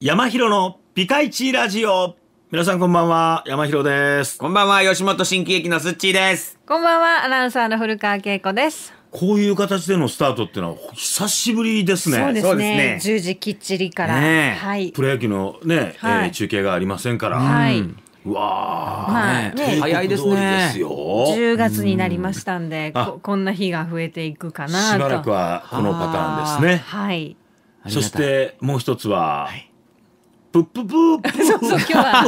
山広のピカイチラジオ皆さんこんばんは山広ですこんばんは吉本新喜劇のすっちーですこんばんはアナウンサーの古川恵子ですこういう形でのスタートっていうのは久しぶりですね。そうですね。十、ね、時きっちりから、ね、はい、プロ野球のね、はい、えー、中継がありませんから。はい。うんわあ、まあね、早いですね。10月になりましたんで、ここんな日が増えていくかなと。しばらくはこのパターンですね。はい。そしてもう一つは、はいプッププー そうそう今日は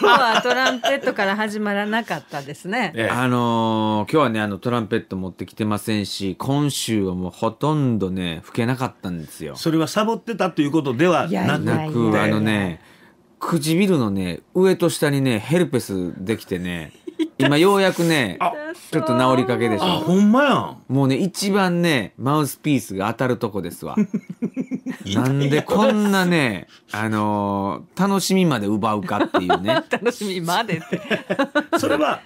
今日はトランペットから始まらなかったですね。ええ、あのー今日はねあのトランペット持ってきてませんし今週はもうほとんどね吹けなかったんですよ。それはサボってたということではなくいやなくあのね唇のね上と下にねヘルペスできてね今ようやくねちょっと治りかけでしあょほんまやんもうね一番ねマウスピースが当たるとこですわ なんでこんなね、あのー楽しみまで奪うかっていうね。楽しみまでって。それは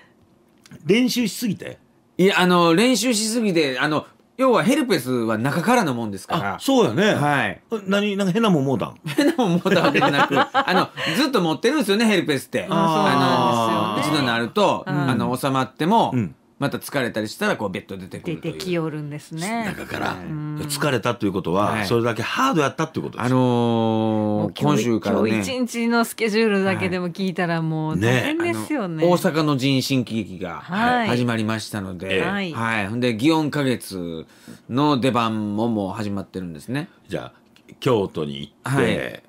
練習しすぎていや、あの練習しすぎて、あの、要はヘルペスは中からのもんですから。あそうやね、はい。何なんか変なもんもうたん変なもん持たわけじゃなく、あの、ずっと持ってるんですよね、ヘルペスって。ああの、そうなんですよ一度なると、あの、収まっても、うんまた疲れたりしたらこうベッド出てくると出てきよるんですね中から疲れたということはそれだけハードやったということです、はい、あのー、今週からね一日のスケジュールだけでも聞いたらもう大変ですよね、ね、大阪の人新喜劇が始まりましたので、はい、はい、ほんで祇園花月の出番ももう始まってるんですねじゃあ京都に行って、はい、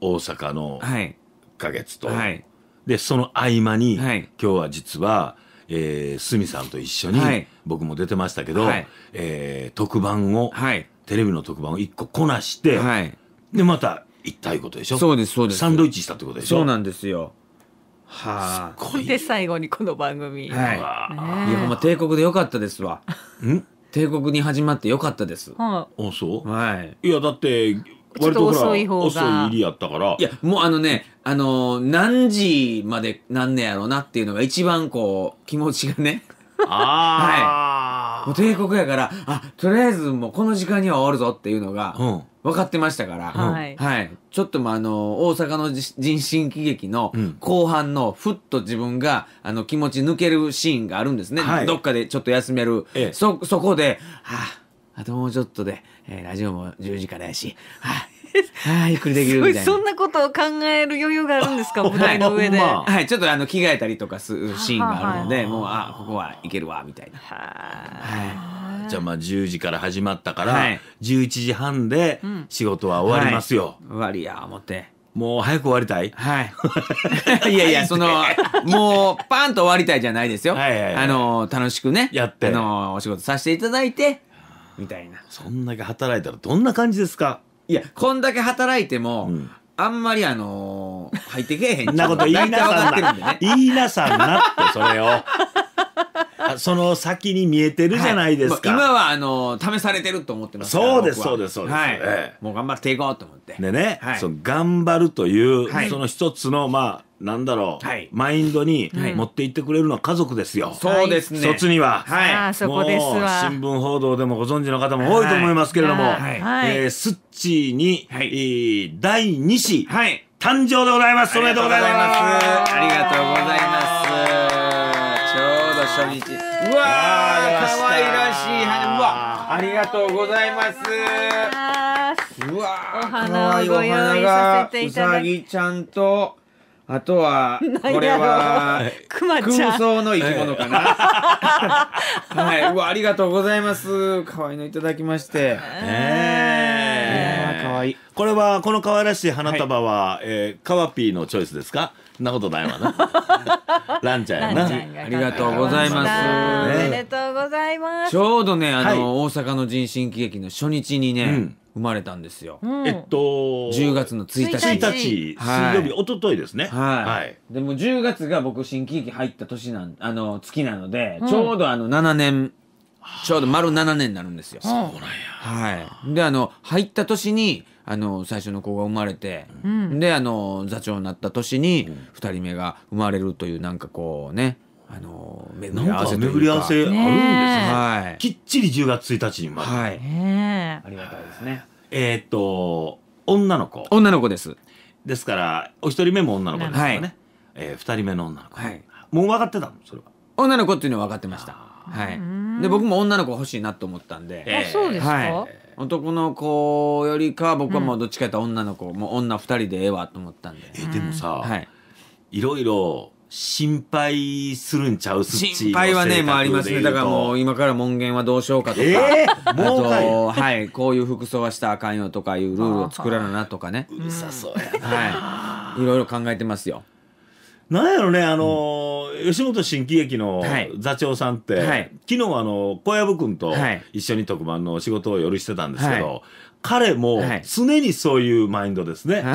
大阪の花月と、はい、でその合間に、今日は実はえー、鷲さんと一緒に、僕も出てましたけど、はいえー特番を、はいテレビの特番を一個こなして、はいでまた行ったいことでしょそうですそうですサンドイッチしたってことでしょそうなんですよはすごいで最後にこの番組、あ、はねい、いやほんま帝国でよかったですわん帝国に始まってよかったですはあ、そうはいいやだってっと遅い方が遅い入りやったからいやもうあのねあのー何時までなんねやろうなっていうのが一番こう気持ちがねああ、もう帝国やからあとりあえずもうこの時間には終わるぞっていうのが分かってましたから、はいちょっとまああの大阪のじ人身喜劇の後半のふっと自分があの気持ち抜けるシーンがあるんですね、はいどっかでちょっと休める、ええそそこで「はああともうちょっとでえー、ラジオも10時からやし、はい、はあ、ゆっくりできるみたいな。そんなことを考える余裕があるんですか、舞台の上で。はい、はい、ちょっとあの着替えたりとかするシーンがあるので、もう、あ、ここはいけるわ、みたいな。はあ、はい。じゃあまあ10時から始まったから、はい、11時半で仕事は終わりますよ。終わりや、思って。もう早く終わりたいはい。いやいや、その、もうパンと終わりたいじゃないですよ。はいはいはい、あの、楽しくね。やって。あの、お仕事させていただいて、みたいなそんだけ働いたらどんな感じですかいやこんだけ働いても、うんあんまりあのー、入ってけえへん なこと言いなさんな、言いなさんなってそれをその先に見えてるじゃないですか。はい、今は、あの、試されてると思ってますそうです、そうです、そうです。はい、ええ、もう頑張っていこうと思って。でね、はい、その頑張るという、その一つの、まあ、なんだろう、はい、マインドに持っていってくれるのは家族ですよ。はい、そうですね。卒には。はい。もうです新聞報道でもご存知の方も多いと思いますけれども、はいはい、えー、スッチーに、はい、えー、第2子、はい、誕生でございます。おめでとうございます。ありがとうございます。初日うわ可愛らしいうわありがとうございますうわ可愛いお花がうさぎちゃんとあとはこれは空想の生き物かな。はい、うわありがとうございます。可愛いのいただきまして。えー、可愛い。これはこの可愛らしい花束は、はい、えー、カワピーのチョイスですか。なことないわな。ランちゃんやな。ありがとうございます。おめでとうございます。ちょうどね、あの、大阪の人身喜劇の初日にね、生まれたんですよ。えっと、10月の1日。1日、水曜日、おとといですね。はい。でも10月が僕新喜劇入った年なん、あの、月なので、ちょうどあの、7年、ちょうど丸7年になるんですよ。そうなんや。はい。で、あの、入った年に、あの最初の子が生まれて、うん、であの座長になった年に2人目が生まれるというなんかこうねあの巡り合わせ巡り合わせあるんですね、はい、きっちり10月1日に生まれはい、ありがたいですねえー、っと女の子女の子ですですからお一人目も女の子ですからね、はい、えー、2人目の女の子、はい、もう分かってたのそれは女の子っていうのは分かってましたはいで僕も女の子欲しいなと思ったんで、えー、あそうですか、はい男の子よりかは僕はもうどっちかやったら女の子、もう女2人でええわと思ったんで、えでもさ、はい、いろいろ心配するんちゃう心配はね、まあありますね。だからもう今から門限はどうしようかとか、えー、あと、はい、こういう服装はしたらあかんよとかいうルールを作らななとかね。うるさそうやな。はい。いろいろ考えてますよ。なんやろね、あのー吉本新喜劇の座長さんって、はい、昨日あの小籔君と一緒に特番の仕事を夜してたんですけど、はい、彼も常にそういうマインドですね。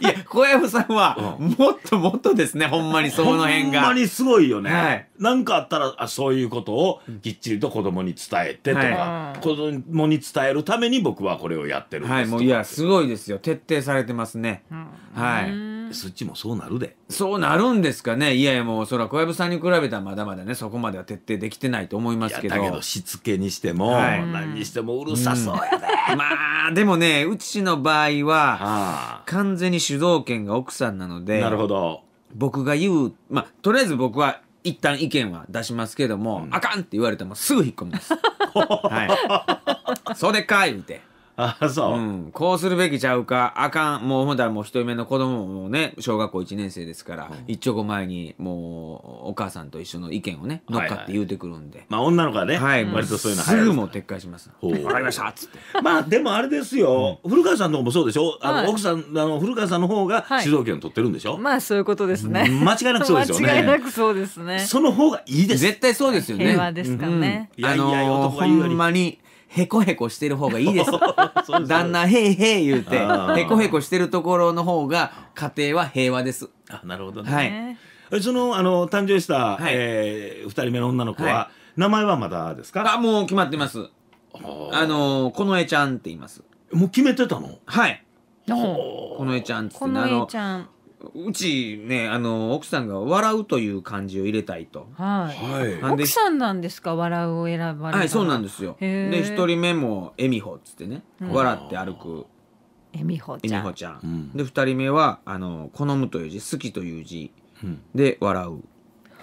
いや、小籔さんは、もっともっとですね、うん、ほんまにその辺が。ほんまにすごいよね。はい、かあったらあ、そういうことをきっちりと子供に伝えてとか、はい、子供に伝えるために僕はこれをやってるんですはい、もういや、すごいですよ。徹底されてますね。うん、はい。そっちもそうなるでそうなるんですかねいやいやもうそら小籔さんに比べたらまだまだねそこまでは徹底できてないと思いますけどだけどしつけにしても、はい、何にしてもうるさそうやで、うん、まあでもねうちの場合は完全に主導権が奥さんなのでなるほど僕が言うまあとりあえず僕は一旦意見は出しますけども、うん、あかんって言われてもすぐ引っ込みます。はい、そうでかい言うて。あそう、うん、こうするべきちゃうかあかんもうほんだらもう一人目の子供もね小学校1年生ですから、うん、一丁前にもうお母さんと一緒の意見をね乗っかって言うてくるんで、はいはい、まあ女の子はね、はい、割とそういうのすぐもう撤回します「分かりました」っつってまあでもあれですよ、うん、古川さんの方もそうでしょあの、はい、奥さんあの古川さんの方が主導権を取ってるんでしょ、はい、まあそういうことですね間違いなくそうですよね間違いなくそうですねその方がいいです絶対そうですよね平和ですかね、うん、いやいや男が言うよりほんまにへこへこしてる方がいいです 旦那へいへい言うてへこへこしてるところの方が家庭は平和ですあなるほどね、はいそのあの誕生した、はい、えー、2人目の女の子は、はい、名前はまだですかあもう決まってますあのこのえちゃんって言いますもう決めてたのはいこのえちゃんっつってあのうちね、あの、奥さんが笑うという漢字を入れたいと。はい。奥さんなんですか笑うを選ばれたはい、そうなんですよ。で、一人目も、えみほっつってね、笑って歩く。えみほちゃん。ちゃん。で、二人目は、あの、好むという字、好きという字で笑う。はい、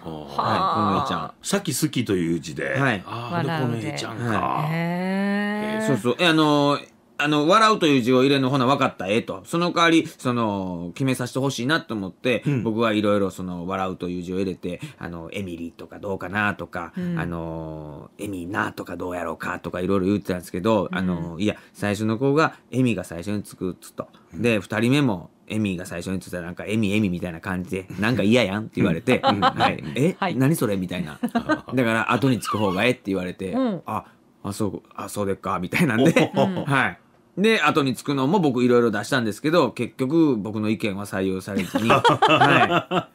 このえちゃん。さっき好きという字で。はい。ああ、このえちゃんか。はい、そうそう。え、あの、あの、笑うという字を入れるのほな分かった、ええと。その代わり、その、決めさせてほしいなと思って、うん、僕はいろいろその、笑うという字を入れて、あの、エミリーとかどうかなとか、うん、あの、エミーなとかどうやろうかとかいろいろ言ってたんですけど、うん、あの、いや、最初の子が、エミが最初につくっつと。で、二人目も、エミが最初につったらなんか「エミエミ」みたいな感じで「なんか嫌やん」って言われて「はい、え、はい、何それ?」みたいな だから後につく方がええって言われて「ああそうあそうでっか」みたいなんで、はいで、後につくのも僕いろいろ出したんですけど、結局僕の意見は採用されずに。は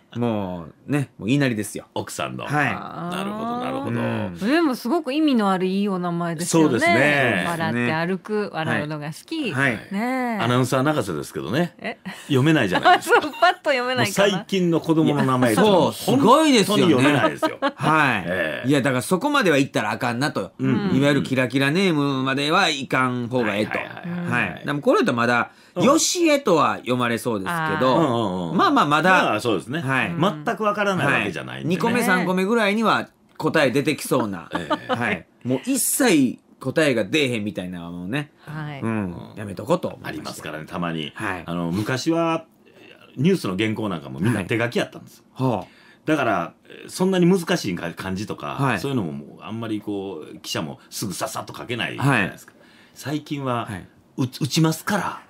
い。もうね、もう言いなりですよ。奥さんの。はい。なるほど、なるほど。でもすごく意味のあるいいお名前ですよね。そうですね。笑って歩く、笑うのが好き。はい。ねアナウンサー永瀬ですけどね。読めないじゃないですか。そう、パッと読めない最近の子供の名前そう、すごいですよね。読めないですよ。はい。いや、だからそこまではいったらあかんなと。いわゆるキラキラネームまではいかん方がええと。はい。でもこれだとまだ、よしえとは読まれそうですけど、まあまあまだ、まあ、そうですね、はい、全くわからないわけじゃない、ね、2個目3個目ぐらいには答え出てきそうな、はい、もう一切答えが出えへんみたいなのをね、はいうん、やめとこと思いありますからねたまに、はい、あの昔はニュースの原稿なんかもみんな手書きやったんですよ、はいだからそんなに難しい感じとか、はい、そういうのももうあんまりこう記者もすぐさっさと書けないじゃないですか、はい、最近は、はい、打ちますから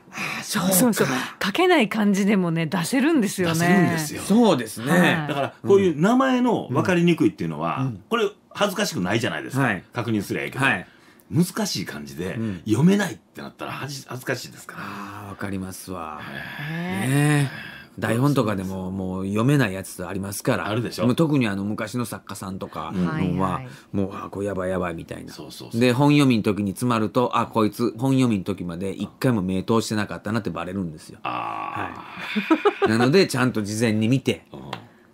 そうそうそう書けない感じでもね出せるんですよね。出せるんですよ。そうですね。はい、だからこういう名前の分かりにくいっていうのは、うん、これ恥ずかしくないじゃないですか。はい、確認すりゃいいけど。はい難しい感じで、読めないってなったら恥ずかしいですから。ああ、わかりますわ。ねえ。台本とかでももう読めないやつありますからあるでしょう特にあの昔の作家さんとかのは、もうあこうやばいやばいみたいなで本読みの時に詰まるとあこいつ本読みの時まで一回も名刀してなかったなってバレるんですよ。はい、なのでちゃんと事前に見て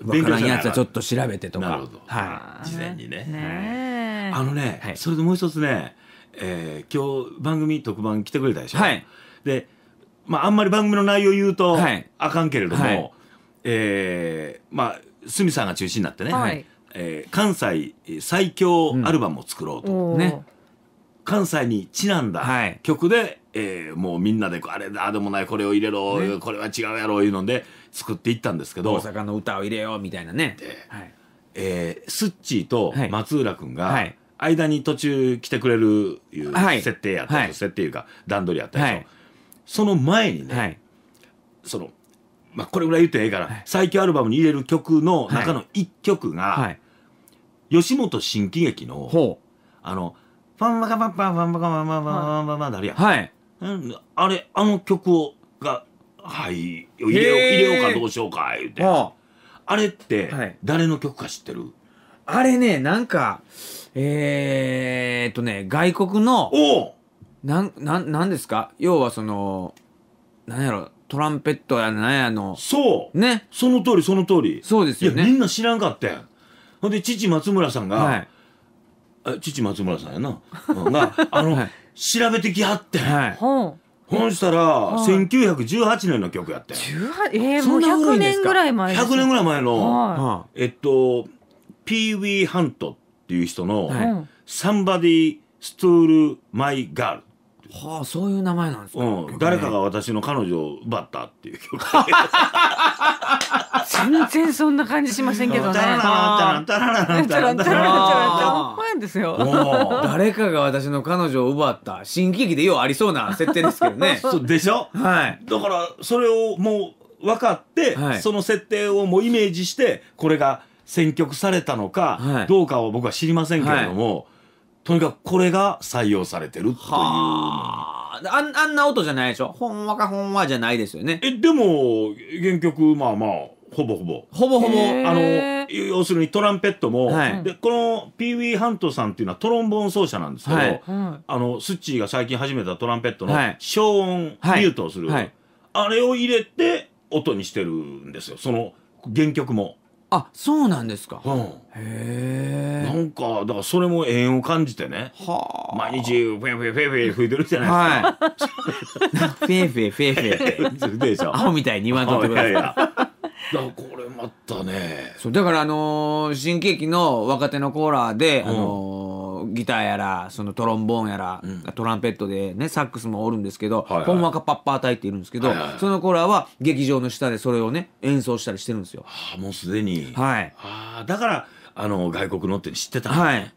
うん、分からんやつはちょっと調べてとか、なるほど、はい、事前にね。あのね、それともう一つね、えー、今日番組特番来てくれたでしょ。はい、でまあ、あんまり番組の内容を言うとあかんけれども、はいえーまあ、鷲見さんが中心になってね、はいえー関西最強アルバムを作ろうと、ね関西にちなんだはい曲で、えーもうみんなであれだああでもないこれを入れろ、ねこれは違うやろいうので作っていったんですけど大阪の歌を入れようみたいなね。はいえースッチーと松浦君が間に途中来てくれるいう設定やったはい設定いうか段取りやったんですその前にね、はい、その、まあ、これぐらい言ってええから、はい、最強アルバムに入れる曲の中の1曲が、吉本新喜劇の、あの、ファンバカパンパンファンバカパンパンパンパンパンパンってあやはい。あれ、あの曲を、が、はい、入れよう、入れようかどうしようか、言うて。あれって、誰の曲か知ってる、あれね、なんか、えー、っとね、外国の、なん、なん、なんですか要はその、なんやろ、トランペットやなんやの。そう。ね。その通り、その通り。そうですよね。いや、みんな知らんかったほんで、父松村さんが、はい、父松村さんやな。が、あの、はい、調べてきはって。はい。ほんしたら、1918年の曲やって。18? えー、もう100年ぐらい前です。100年ぐらい前の、えっと、ピーウィー・ハントっていう人の、はい、バディストールマイガール。はあそういう名前なんですか、うん、誰かが私の彼女を奪ったっていう曲全然そんな感じしませんけどね誰かが私の彼女を奪った新喜劇でようありそうな設定ですけどね そうでしょ、はい、だからそれをもう分かって、はい、その設定をもうイメージしてこれが選曲されたのかどうかを僕は知りませんけれども、はいとにかくこれが採用されてるという。あん、あんな音じゃないでしょほんわかほんわじゃないですよね。え、でも、原曲、まあまあ、ほぼほぼ。ほぼほぼ。あの、要するにトランペットも、はい、で、このピーウィー・ハントさんっていうのはトロンボーン奏者なんですけど、はい、あの、スッチーが最近始めたトランペットの消音、ミュートをする、はい、あれを入れて音にしてるんですよ。その原曲も。あそうなんですか、うん、へえんかだからそれも縁を感じてねは毎日フェフェフェフェ吹いてるじゃないですか、はい、フェフェフェフェでみたいに言わんとってくだいいいこれまたねそうだからあのー、新喜劇の若手のコーラで、あのーギターやらそのトロンボーンやら、トランペットで、ね、サックスもおるんですけど、はいはい、ほんわかパッパータイっているんですけど、はいはい、その子らは劇場の下でそれをね演奏したりしてるんですよ。はあもうすでに、はい、あだからあの外国のって知ってた、はい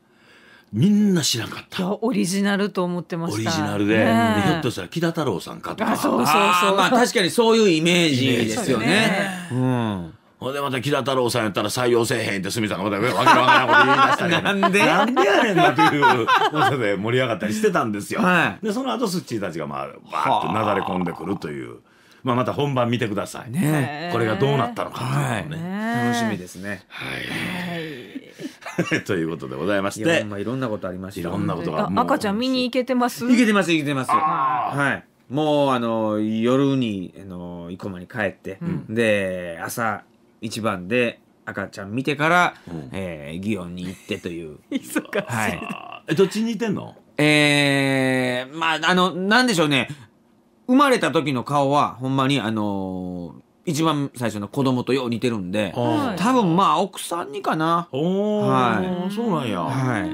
みんな知らんかったオリジナルと思ってましオリジナルで、ね、ひょっとしたら木田太郎さんかとかあそうそうそうまあ確かにそういうイメージですよね。ねうんほんでまた木田太郎さんやったら採用せえへんって鷲見さんがまたわけわからんこと言い出したり なんでなんでやねんなっていうことで盛り上がったりしてたんですよ。はい、でその後スッチーたちがまあバーッとなだれ込んでくるという。まあ、また本番見てください。ね、これがどうなったのか、ねはい、楽しみですね。はい。ということでございまして。いろんなことありました。いろんなことが。赤ちゃん見に行けてます。行けてます、行けてます。はい。もう、あの、夜に、あの、生駒に帰って、うん、で、朝。一番で赤ちゃん見てから、うん、えー、祇園に行ってという。はい。どっちにいてんのえー、まあ、あの、なんでしょうね。生まれた時の顔は、ほんまに、あのー、一番最初の子供とよう似てるんで、多分まあ奥さんにかな。はい。そうなんや。はい。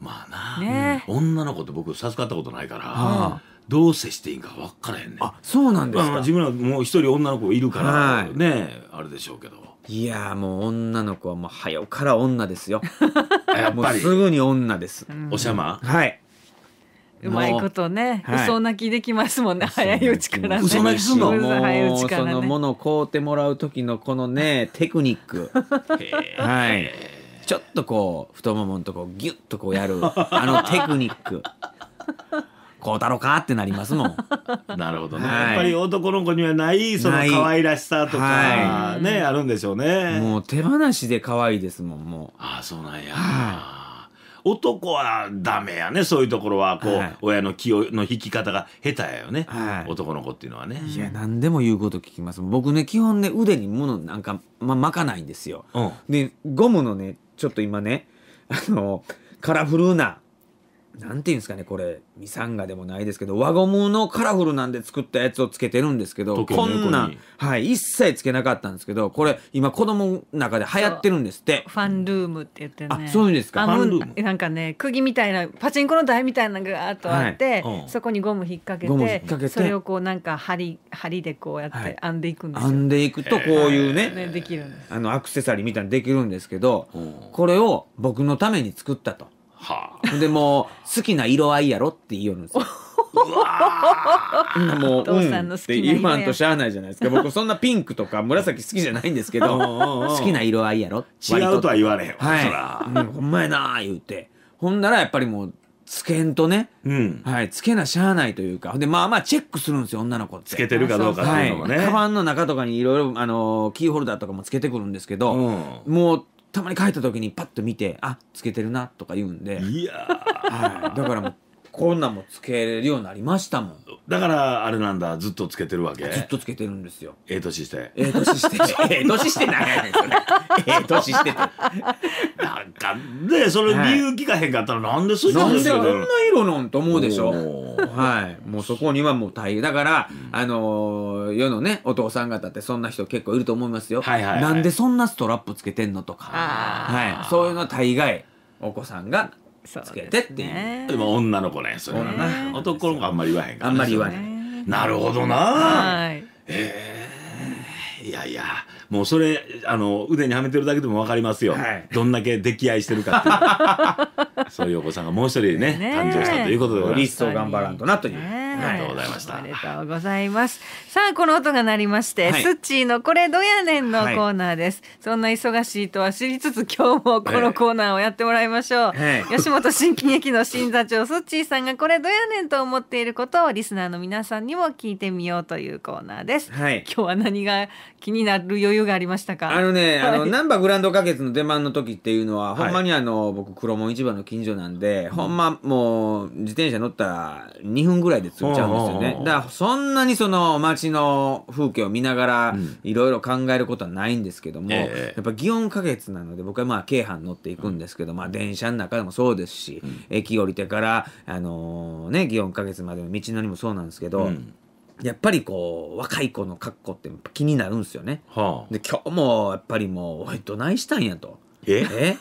まあな、ね、女の子って僕授かったことないから。どう接していいか分からへんねあそうなんですか、自分はもう一人女の子いるから、はい、ねあれでしょうけどいやもう女の子はもう早うから女ですよ やっぱりすぐに女です、うん、おしゃまはいうまいことね、はい、嘘泣きできますもんね早いうちからね嘘泣きすんのもう、ね、そのもの買うてもらう時のこのね テクニックはいちょっとこう太もものとこギュッとこうやるあのテクニック孝太郎かってなりますもん なるほどね、はい、やっぱり男の子にはないその可愛らしさとか、はい、ねあるんでしょうねもう手放しで可愛いですもんもうああそうなんや、はい男はダメやねそういうところはこう、はい、親の気をの引き方が下手やよね、はい、男の子っていうのはねいや何でも言うこと聞きます僕ね基本ね腕に物なんか、ま、巻かないんですよ、うん、でゴムのねちょっと今ねあのカラフルな何ていうんですかねこれミサンガでもないですけど輪ゴムのカラフルなんで作ったやつをつけてるんですけど、こんなん、はい、一切つけなかったんですけどこれ今子供の中で流行ってるんですってファンルームって言ってねあそうですかファンルームなんかね釘みたいなパチンコの台みたいなのがあっとあって、はいそこにゴム引っ掛けて掛けてそれをこうなんか針針でこうやって編んでいくんですよ、はい、編んでいくとこういうね,、ねできるあのアクセサリーみたいなできるんですけど、これを僕のために作ったと。はあ、でも好きな色合いやろって言うんですよ。うわもう、うん、って言わんとしゃあないじゃないですか。僕、そんなピンクとか紫好きじゃないんですけど、好きな色合いやろ違うとは言われへんわ。はい。ほんまやなー言うて。ほんならやっぱりもう、つけんとね、うん、はい、つけなしゃあないというか、で、まあまあチェックするんですよ、女の子って。つけてるかどうかっていうのもね。はい、カバンの中とかにいろいろ、あのキーホルダーとかもつけてくるんですけど、うん、もう、たまに帰った時にパッと見てあつけてるなとか言うんでいや、はい、だからもうこんなんもつけれるようになりましたもんだからあれなんだずっとつけてるわけずっとつけてるんですよええ年してええ年してええ年してないですよね。ええ年してて なんかでそれ理由聞かへんかったら、なんでそんななんでそんな色なんと思うでしょはいもうそこにはもう大変だから、あの世のねお父さん方ってそんな人結構いると思いますよ、はいはいなんでそんなストラップつけてんのとかはいそういうの大概お子さんがつけてっていうで,、も女の子ねそれはな男の子あんまり言わへんから、あんまり言わへんなるほどな、はい、ええいやいやもうそれあの腕にはめてるだけでも分かりますよ、はい、どんだけ溺愛してるかっていう そういうお子さんがもう一人ね誕生したということでリストを頑張らんとなという、ありがとうございました、ありがとうございますさあこの音が鳴りまして、はい、スッチーのこれどやねんのコーナーです、そんな忙しいとは知りつつ今日もこのコーナーをやってもらいましょう、吉本新喜劇の新座長スッチーさんがこれどやねんと思っていることをリスナーの皆さんにも聞いてみようというコーナーです、今日は何が気になる余裕由がありましたかあのね、あの、なんばグランド花月の出番の時っていうのは、ほんまにあの、僕、黒門市場の近所なんで、ほんまもう、自転車乗ったら2分ぐらいで着いちゃうんですよね。だから、そんなにその街の風景を見ながら、いろいろ考えることはないんですけども、やっぱ祇園花月なので、僕はまあ、京阪乗っていくんですけど、まあ、電車の中でもそうですし、駅降りてから、あのね、祇園花月までの道のりもそうなんですけど、やっぱりこう若い子の格好って気になるんですよね。はあ、で今日もやっぱりもう「おいどないしたんや」と。え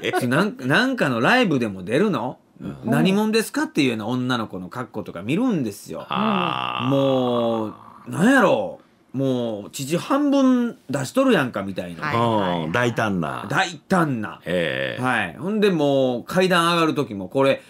え なんなんかのライブでも出るの、うん、何者ですかっていうような女の子の格好とか見るんですよ。あ、もうなんやろうもう父半分出しとるやんかみたいな、はいはい、大胆な大胆な、えー、はい、ほんでもう階段上がる時もこれ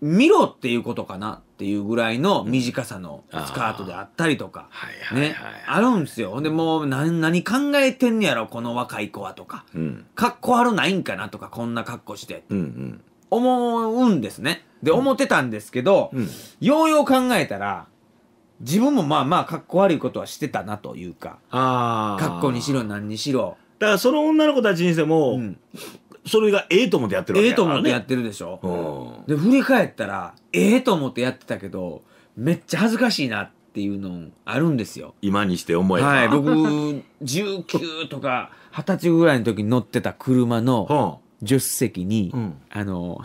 見ろっていうことかなっていうぐらいの短さのスカートであったりとか、うん、ね、あるんですよ。でもう何何考えてんねやろこの若い子はとか、うん、かっこ悪ないんかなとかこんな格好して、うんうん、思うんですね。で思ってたんですけど、うん、ようよう考えたら自分もまあまあかっこ悪いことはしてたなというかかっこにしろ何にしろ。だからその女の子たちにしても、うん、それがええと思ってやってるわええと思ってやってるでしょ、うんで振り返ったらええと思ってやってたけどめっちゃ恥ずかしいなっていうのあるんですよ今にして思えば、はい僕19とか二十歳ぐらいの時に乗ってた車のは助手席に、うんあの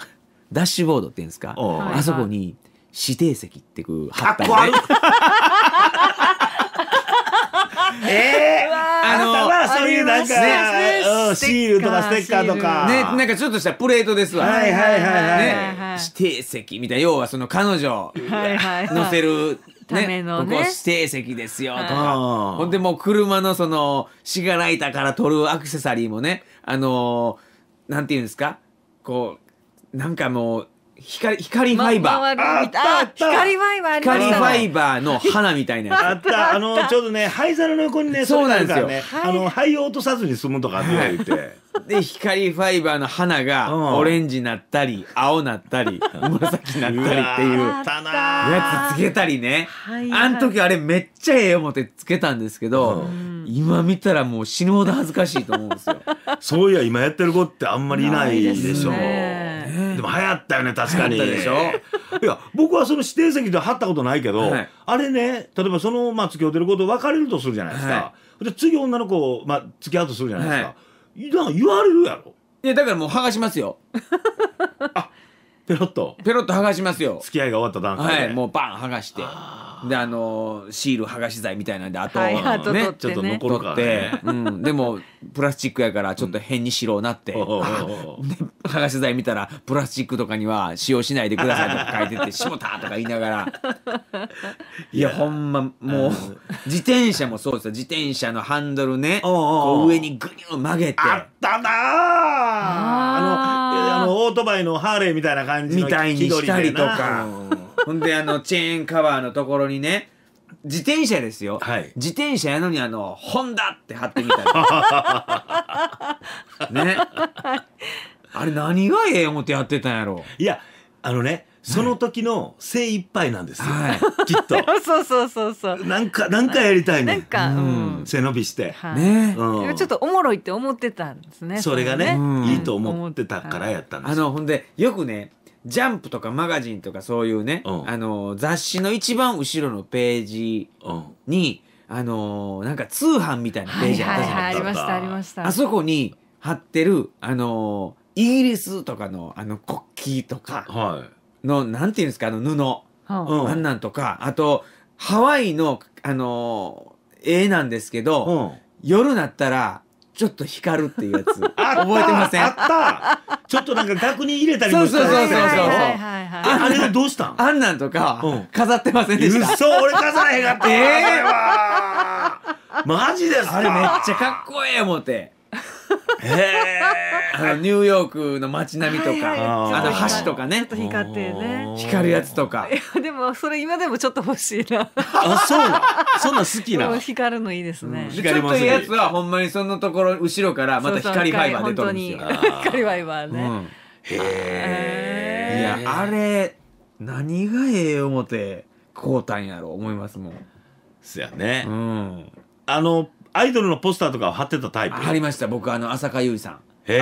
ダッシュボードっていうんですか、うんあそこに指定席ってくう貼あ、ったある えあのはそういうなんか、ね、シールとかステッカーとかねなんかちょっとしたプレートですわはいはいはいはい、ね、指定席みたいな要はその彼女乗せるね、ね。ここ指定席ですよ、とか。ほんでもう車のその、シガライターから取るアクセサリーもね、あのー、なんていうんですかこう、なんかもう、光光ファイバー、ああたあった光ファイバーねイバーの花みたいなあやったあのちょうどね灰皿の横にねそうなんですよあねあの灰を落とさずに済むとかって言ってで光ファイバーの花がオレンジになったり青なったり紫なったりっていうやつつけたりねあん時あれめっちゃええ思ってつけたんですけど、うん今見たらもう死ぬほど恥ずかしいと思うんですよ そういや今やってる子ってあんまりいないでしょう、ね、でも流行ったよね確かにでしょいや僕はその指定席で貼ったことないけど、はい、あれね例えばそのまあ付き合ってる子と別れるとするじゃないですか、はい、で次女の子、まあ、付き合うとするじゃないですか、はい、なんか言われるやろいやだからもう剥がしますよ あペロッとペロッと剥がしますよ付き合いが終わった段階で、はい、もうバン剥がしてであのシール剥がし剤みたいなんであと、はい、ね、ね、ちょっと残るからね、うん、でもプラスチックやからちょっと変にしろうなって、うん、剥がし剤見たらプラスチックとかには使用しないでくださいとか書いてて「しもた!」とか言いながらいやほんまもう自転車もそうですよ自転車のハンドルねこう上にぐにゅ曲げてあったなああのオートバイのハーレーみたいな感じのみたいにしたりとか、ほんであのチェーンカバーのところにね自転車ですよ、はい、自転車やのにあの「ホンダ!」って貼ってみたり ねあれ何がええ思ってやってたんやろいやあのねその時の精一杯なんですよ、はい、きっと そうそうそうそうなんかなんかやりたいねなんか、うん、背伸びして、はい、ね、うん、ちょっとおもろいって思ってたんですねそれがね、うん、いいと思ってたからやったんですあのほんでよくねジャンプとかマガジンとかそういうね、うんあの雑誌の一番後ろのページうんに、あのなんか通販みたいなページあったじゃないあですりか。ました、ありました。あそこに貼ってる、あのイギリスとかのあの国旗とかはの、なんていうんですか、あの布、うんあんなんとか、あと、ハワイの、あのー絵なんですけど、うん。夜なったら、ちょっと光るっていうやつ 覚えてませんあったちょっとなんか額に入れたりもしたそうそうそうあれどうしたんあんなんとか飾ってませんでした嘘俺飾らへんかったマジですかあれめっちゃかっこええ思ってニューヨークの街並みとか、あの橋とかね。光ってね。光るやつとか。でもそれ今でもちょっと欲しいな。あ、そうな。そんな好きな。光るのいいですね。ちょっといいやつはほんまにそのところ後ろからまた光ファイバー出とるんですよ。光ファイバーね。へえ。いやあれ何がええ思てこうたんやろ思いますもん。すやね。うん。あのアイドルのポスターとか貼ってたタイプ貼りました僕あの浅香唯さんへえ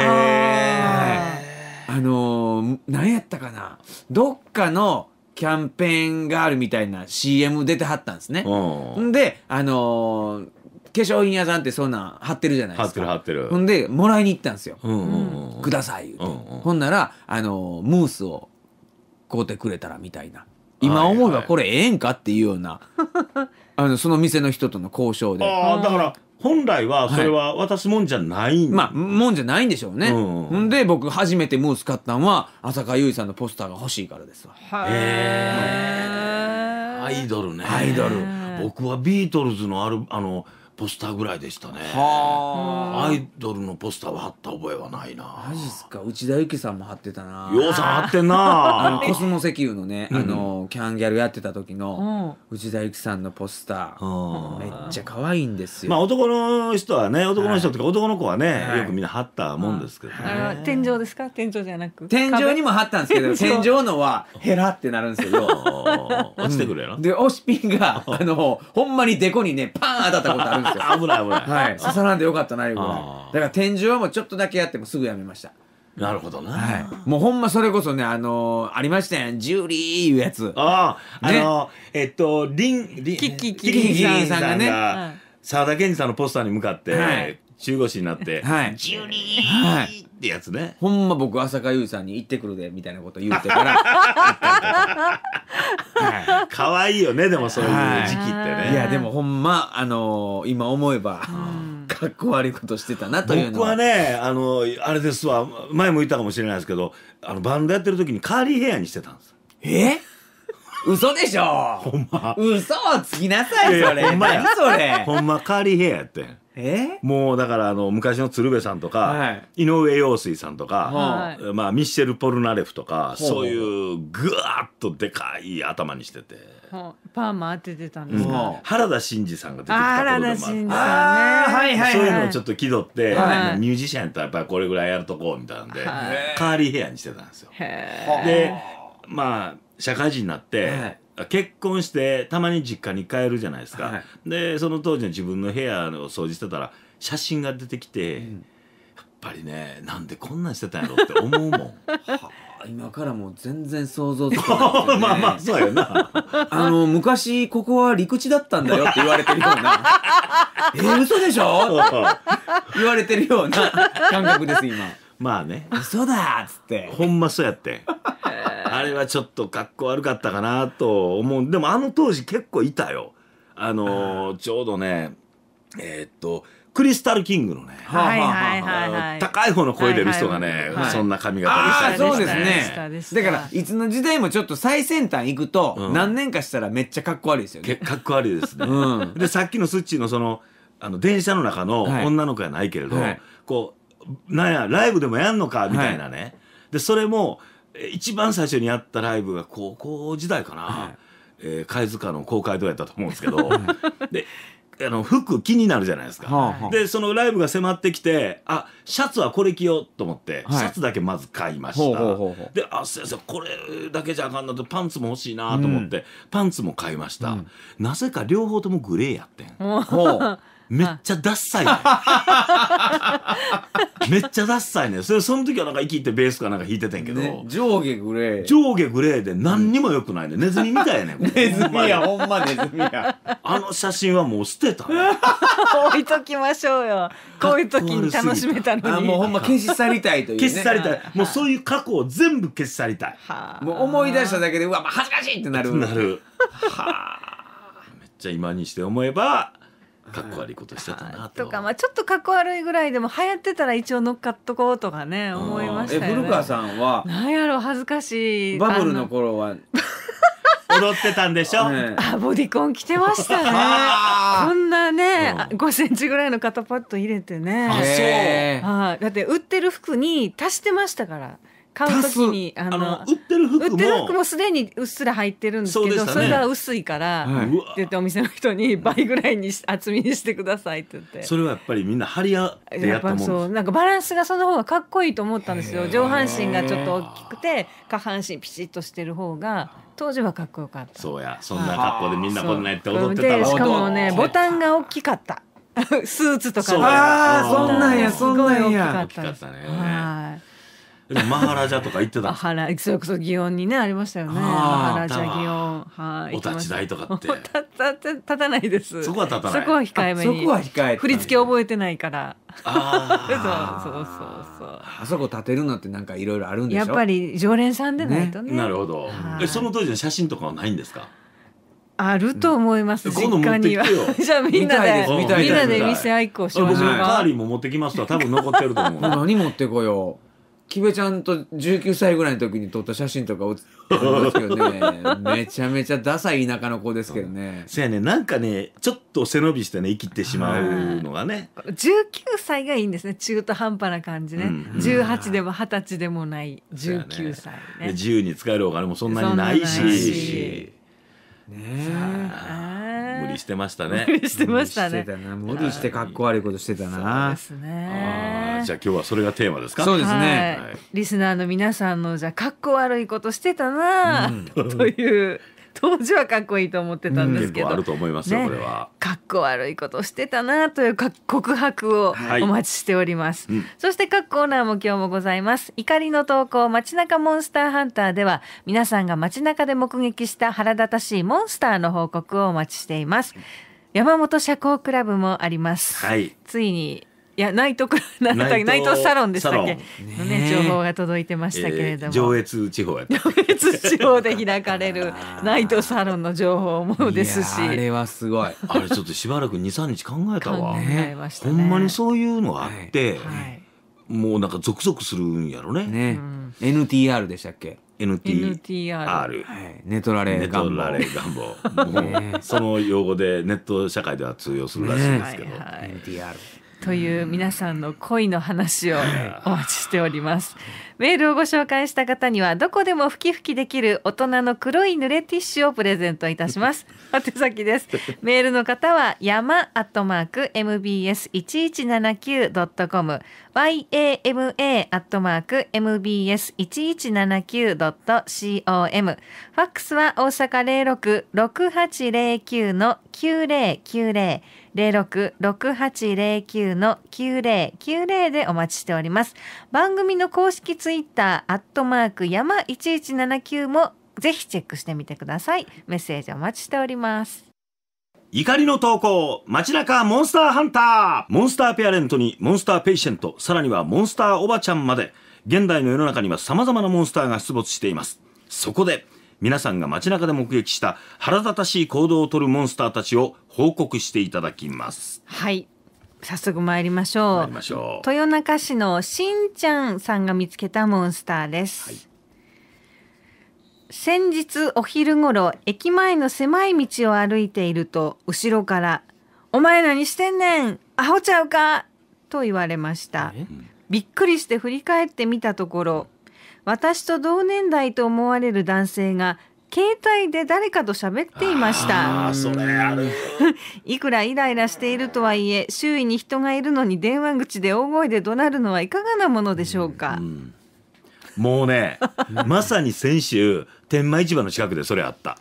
あのー、何やったかなどっかのキャンペーンガールみたいな CM 出てはったんですね。んで、あのー、化粧品屋さんってそんなん貼ってるじゃないですか。貼ってる貼ってる。ほんで、もらいに行ったんですよ。うんくださいうんうん。ほんなら、あのムースを買うてくれたらみたいな。今思えばこれええんかっていうような、はいはい、あのその店の人との交渉で。ああ、だから、本来はそれは渡すもんじゃないんだ、まあもんじゃないんでしょうね、うんで僕初めてムース買ったんは浅香唯さんのポスターが欲しいからですわへえアイドルねアイドル僕はビートルズのあるあのポスターぐらいでしたねアイドルのポスターは貼った覚えはないなマジっすか内田有紀さんも貼ってたなようさん貼ってんな あのコスモ石油のね、あのキャンギャルやってた時の内田有紀さんのポスター、めっちゃ可愛いんですよまあ男の人はね男の人とか男の子はね、よくみんな貼ったもんですけど、天井ですか天井じゃなく天井にも貼ったんですけど天井のはヘラってなるんですけど 落ちてくるやろ、でオシピンがあのほんまにデコにねパン当たったことあるですよ 危ない危ない、はい、刺さらんでよかったないうぐらいだから天井はもうちょっとだけやってもすぐやめましたなるほどな、はいもうほんまそれこそねあのーありましたやんジュリーいうやつああ、ねあのえっとリンリンキッキーキッキーキーさんがねは沢田健二さんのポスターに向かって、はい中腰になって、はいジュリー、はいってやつねほんま僕浅香唯さんに行ってくるでみたいなこと言うてから はい、可愛いよねでもそういう時期ってね、はい、いやでもほんまあのー、今思えば、かっこ悪いことしてたなというのは僕はねあのあれですわ前も言ったかもしれないですけどあのバンドやってる時にカーリーヘアにしてたんですえ嘘でしょほんま嘘をつきなさいそれほんまそれほんまカーリーヘアやってえもうだからあの昔の鶴瓶さんとか、はい、井上陽水さんとか、はい、まあ、ミシェル・ポルナレフとか、はい、そういうぐわっとでかい頭にしてて、パーマ当ててたんですか、うん、原田真二さんが出てきた頃でもあはいはい、そういうのをちょっと気取って、ミュージシャンやったらやっぱりこれぐらいやるとこうみたいなんで、カーリーヘアにしてたんですよ。でまあ社会人になって、結婚してたまに実家に帰るじゃないですか、はい、でその当時の自分の部屋を掃除してたら写真が出てきて、うん、やっぱりねなんでこんなんしてたんやろって思うもん。は今からもう全然想像つかない、ね、まあまあそうやな あの昔ここは陸地だったんだよって言われてるようなえー、嘘でしょ言われてるような感覚です今まあね嘘だっつってほんまそうやってあれはちょっと格好悪かったかなと思う。でもあの当時結構いたよ。あのー、ちょうどね、えー、っと、クリスタルキングのね、はいはいはいはい、高い方の声出る人がね、はいはいそんな髪型でした、ね、そうですねだからいつの時代もちょっと最先端行くと、うん、何年かしたらめっちゃかっこ悪いですよねか悪いですね、うん、でさっきのスッチーのそのあの電車の中の女の子やないけれど、はい、こうなんやライブでもやんのかみたいなね、はい、でそれも一番最初にやったライブが高校時代かな、はい、えー、貝塚の公開堂やったと思うんですけど、であの服気になるじゃないですか、はあはあ、でそのライブが迫ってきてあシャツはこれ着ようと思って、はい、シャツだけまず買いましたであ先生これだけじゃあかんなとパンツも欲しいなと思って、うん、パンツも買いました、うん、なぜか両方ともグレーやってん。めっちゃダッサい、ね、めっちゃダッサいね それその時はなんか生きてベースかなんか弾いてたんけど、ね、上下グレー上下グレーで何にもよくないね、ネズミみたいやね ネズミやほんまネズミやあの写真はもう捨てた、ね、置いときましょうよこういう時に楽しめたのにもうほんま消し去りたいという、ね、消し去りたいもうそういう過去を全部消し去りたいもう思い出しただけでうわ、恥ずかしいってなるなるはあめっちゃ今にして思えばかっこ悪いことしてたなと。とかまあちょっとかっこ悪いぐらいでも流行ってたら一応乗っかっとこうとかね思いましたよね。古川さんはなんやろう恥ずかしい。バブルの頃は。踊ってたんでしょ、ね、あボディコン着てましたねこんなね、うん、5センチぐらいの肩パッド入れてねあそうあだって売ってる服に足してましたから買う時にあの売ってる服も売ってる服もすでにうっすら入ってるんですけどそ,、れが薄いから、はい、って言ってお店の人に倍ぐらいに厚みにしてくださいって言ってそれはやっぱりみんな張り合ってやったもんそうなんかバランスがその方がかっこいいと思ったんですよ上半身がちょっと大きくて下半身ピシッとしてる方が当時はかっこよかったそうやそんな格好でみんなこんなやって踊ってたしかもねボタンが大きかった スーツとかああそんなんやそんなんや大きかったねはいでもマハラジャとか言ってたマハラそうそう、祇園にねありましたよねマハラジャ祇園はいお立ち台とかって立た立たないですそこは立たないそこは控えめにそこは控え振り付け覚えてないからあそうそうそうそうあそこ立てるのってなんかいろいろあるんでしょやっぱり常連さんでないとね、なるほどえその当時の写真とかはないんですかあると思います、う実家には。じゃあみんなで、みんなで店愛好しましょうか。カーリーも持ってきますと多分残ってると思う。何持ってこよう。キベちゃんと19歳ぐらいの時に撮った写真とかありますけどね めちゃめちゃダサい田舎の子ですけどねそやねなんかねちょっと背伸びしてね生きてしまうのがね19歳がいいんですね中途半端な感じね、うん、18でも20歳でもない19歳ねね自由に使えるお金もそんなにないしねえ無理してましたね無理してましたね無理してかっこ悪いことしてたな、はい、そうですねじゃあ今日はそれがテーマですかそうですね、はい、リスナーの皆さんのじゃあかっこ悪いことしてたな、うん、という当時はかっこいいと思ってたんですけど、あると思いますよ、ね、これはかっこ悪いことしてたなという告白をお待ちしております、はいそして各コーナーも今日もございます怒りの投稿街中モンスターハンターでは皆さんが街中で目撃した腹立たしいモンスターの報告をお待ちしています山本社交クラブもあります、はい、ついにいやナイトクラブナイトサロンでしたっけのね情報が届いてましたけれども、えー、上越地方や上越地方で開かれる ナイトサロンの情報もですしあれはすごいあれちょっとしばらく二三日考えたわ考えました、ね、ほんまにそういうのあって、はいはい、もうなんか続々するんやろねね、うん、NTR でしたっけ NT NTR、ネトラレ願望レ願望その用語でネット社会では通用するらしいんですけど、はいはい、NTR という皆さんの恋の話をお待ちしております。メールをご紹介した方にはどこでもふきふきできる大人の黒い濡れティッシュをプレゼントいたします。宛先です。メールの方は山アットマーク mbs 一一七九ドットコム y a m a アットマーク mbs 一一七九ドット c o m ファックスは大阪零六六八零九の九零九零零六六八零九の九零九零でお待ちしております。番組の公式ツイッター、アットマーク山1179もぜひチェックしてみてください。メッセージお待ちしております。怒りの投稿、街中モンスターハンターモンスターペアレントにモンスターペイシェント、さらにはモンスターおばちゃんまで、現代の世の中には様々なモンスターが出没しています。そこで、皆さんが街中で目撃した腹立たしい行動をとるモンスターたちを報告していただきます。はい早速参りましょう豊中市のしんちゃんさんが見つけたモンスターです、はい、先日お昼ごろ駅前の狭い道を歩いていると後ろから「お前何してんねんアホちゃうか!」と言われましたびっくりして振り返ってみたところ私と同年代と思われる男性が携帯で誰かと喋っていましたあそれある いくらイライラしているとはいえ周囲に人がいるのに電話口で大声で怒鳴るのはいかがなものでしょうか、うん、もうね まさに先週天満市場の近くでそれあった、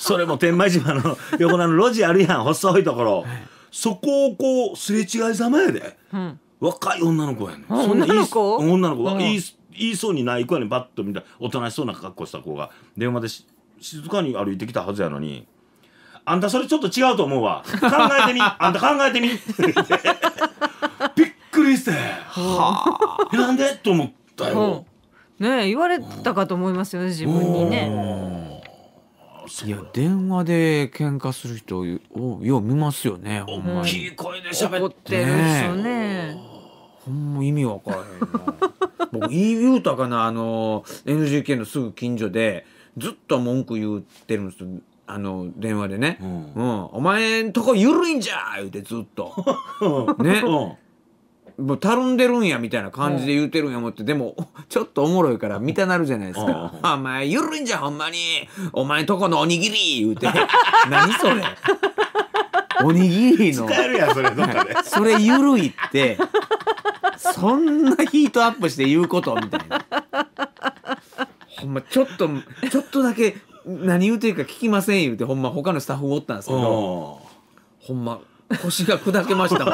それも天満市場の横の路地あるやん細いところ、そこをこうすれ違いざまやで、うん、若い女の子やねん女の子女の子、うん、いい言いそうにない子やねバッと見たおとなしそうな格好した子が電話で静かに歩いてきたはずやのに「あんたそれちょっと違うと思うわ 考えてみあんた考えてみ」びっくりしてはあなんでと思ったよ。ね言われたかと思いますよね自分にね。いや電話で喧嘩する人をよう見ますよね。大きい声で喋ってるんですよね。ほんま意味わからへんな僕言うたかなあの NGK のすぐ近所でずっと文句言ってるんですあの電話でね、うん、うん、お前んとこ緩いんじゃ!」言うてずっと ね、うん、もうたるんでるんやみたいな感じで言うてるんや思って、うん、でもちょっとおもろいから見たなるじゃないですか「お前緩いんじゃほんまにお前んとこのおにぎり!」言うて「何それ!」おにぎりの使えるやんそれどっかでそれゆるいってそんなヒートアップして言うことみたいなほんまちょっとちょっとだけ何言うというか聞きません言うてほんま他のスタッフおったんですけどほんま腰が砕けましたも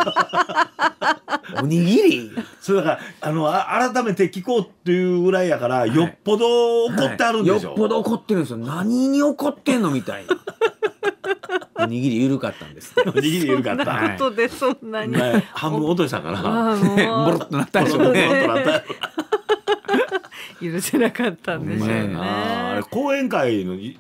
んおにぎりそれだからあのあ改めて聞こうっていうぐらいやから、はい、よっぽど怒ってあるんでしょ、はい、よっぽど怒ってるんですよ何に怒ってんのみたいなおにぎり緩かったんです おにぎり緩かった。でそんなに。半分落としたから。ボロッとなったでしょうね。許せなかったんでしょうね。あれ講演会ので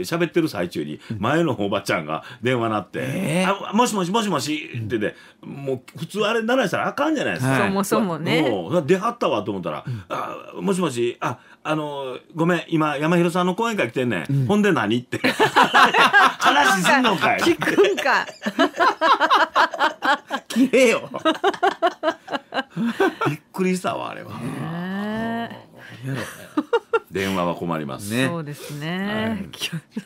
喋ってる最中に前のおばちゃんが電話鳴って「えー、あもしもしもしもし」ってで、ね、もう普通あれならしたらあかんじゃないですか。はい、そもそもね。もう出はったわと思ったら「あもしもしああのごめん今山広さんの講演会来てんねん、うん、ほんで何?」って 話すんのかい。聞くんか。聞えよ。びっくりしたわあれは。やろ 電話は困ります、ね、そうですね、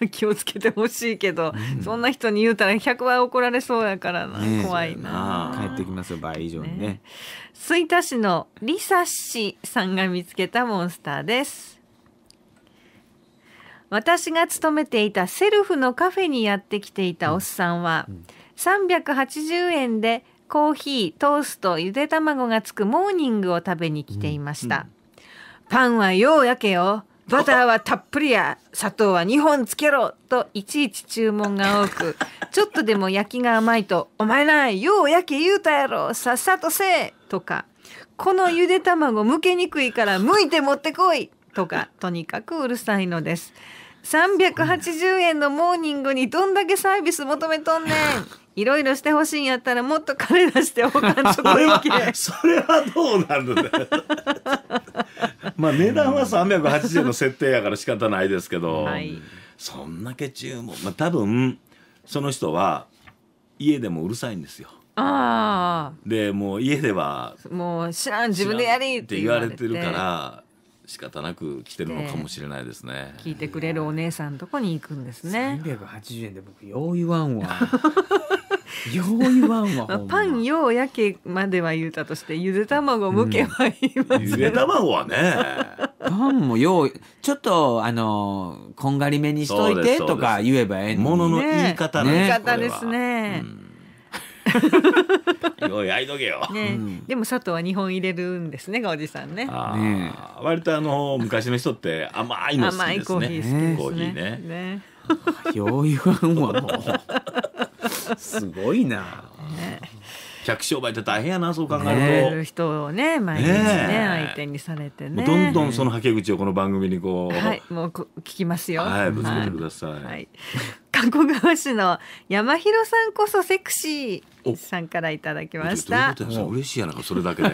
はい、気をつけてほしいけど、うん、そんな人に言うたら100倍怒られそうやからな、ね、怖いな帰ってきますよ倍以上にね吹田市のリサ氏さんが見つけたモンスターです私が勤めていたセルフのカフェにやってきていたおっさんは、うんうん380円でコーヒートーストゆで卵がつくモーニングを食べに来ていました、うんうんパンはようやけよバターはたっぷりや砂糖は2本つけろといちいち注文が多くちょっとでも焼きが甘いと「お前らよう焼け言うたやろさっさとせえ」とか「このゆで卵むけにくいからむいて持ってこい」とかとにかくうるさいのです。380円のモーニングにどんだけサービス求めとんねんいろいろしてほしいんやったらもっと彼らして保管それはそれはどうなるんだまあ値段は380の設定やから仕方ないですけど、はい、そんだけ注文、まあ、多分その人は家でもうるさいんですよ。あでもう家ではもう知らん自分でやりって言われてるから仕方なく来てるのかもしれないですね。聞いてくれるお姉さんとこに行くんですね。三百八十円で僕よう言わんわ。よう言わんわ、まあ、パンようやけまでは言うたとしてゆで卵むけは言います、うん、ゆで卵はねパンもようちょっとあのこんがりめにしといてとか言えばええものの言い方ね言い方ですね、うんよ いやいどけよ、ね、でも佐藤は日本入れるんですねガおじさんねね割とあの昔の人って甘いの好きですね甘いコーヒー好きですねねようわんわもすごいな、ね客商売って大変やなそう考えると、ね、人をね毎日ね、ね、相手にされてねどんどんそのはけ口をこの番組にこう、はい、もう聞きますよはいぶつけてください、はい、はい、加古川市の山広さんこそセクシーさんからいただきましたうう嬉しいやなんかそれだけで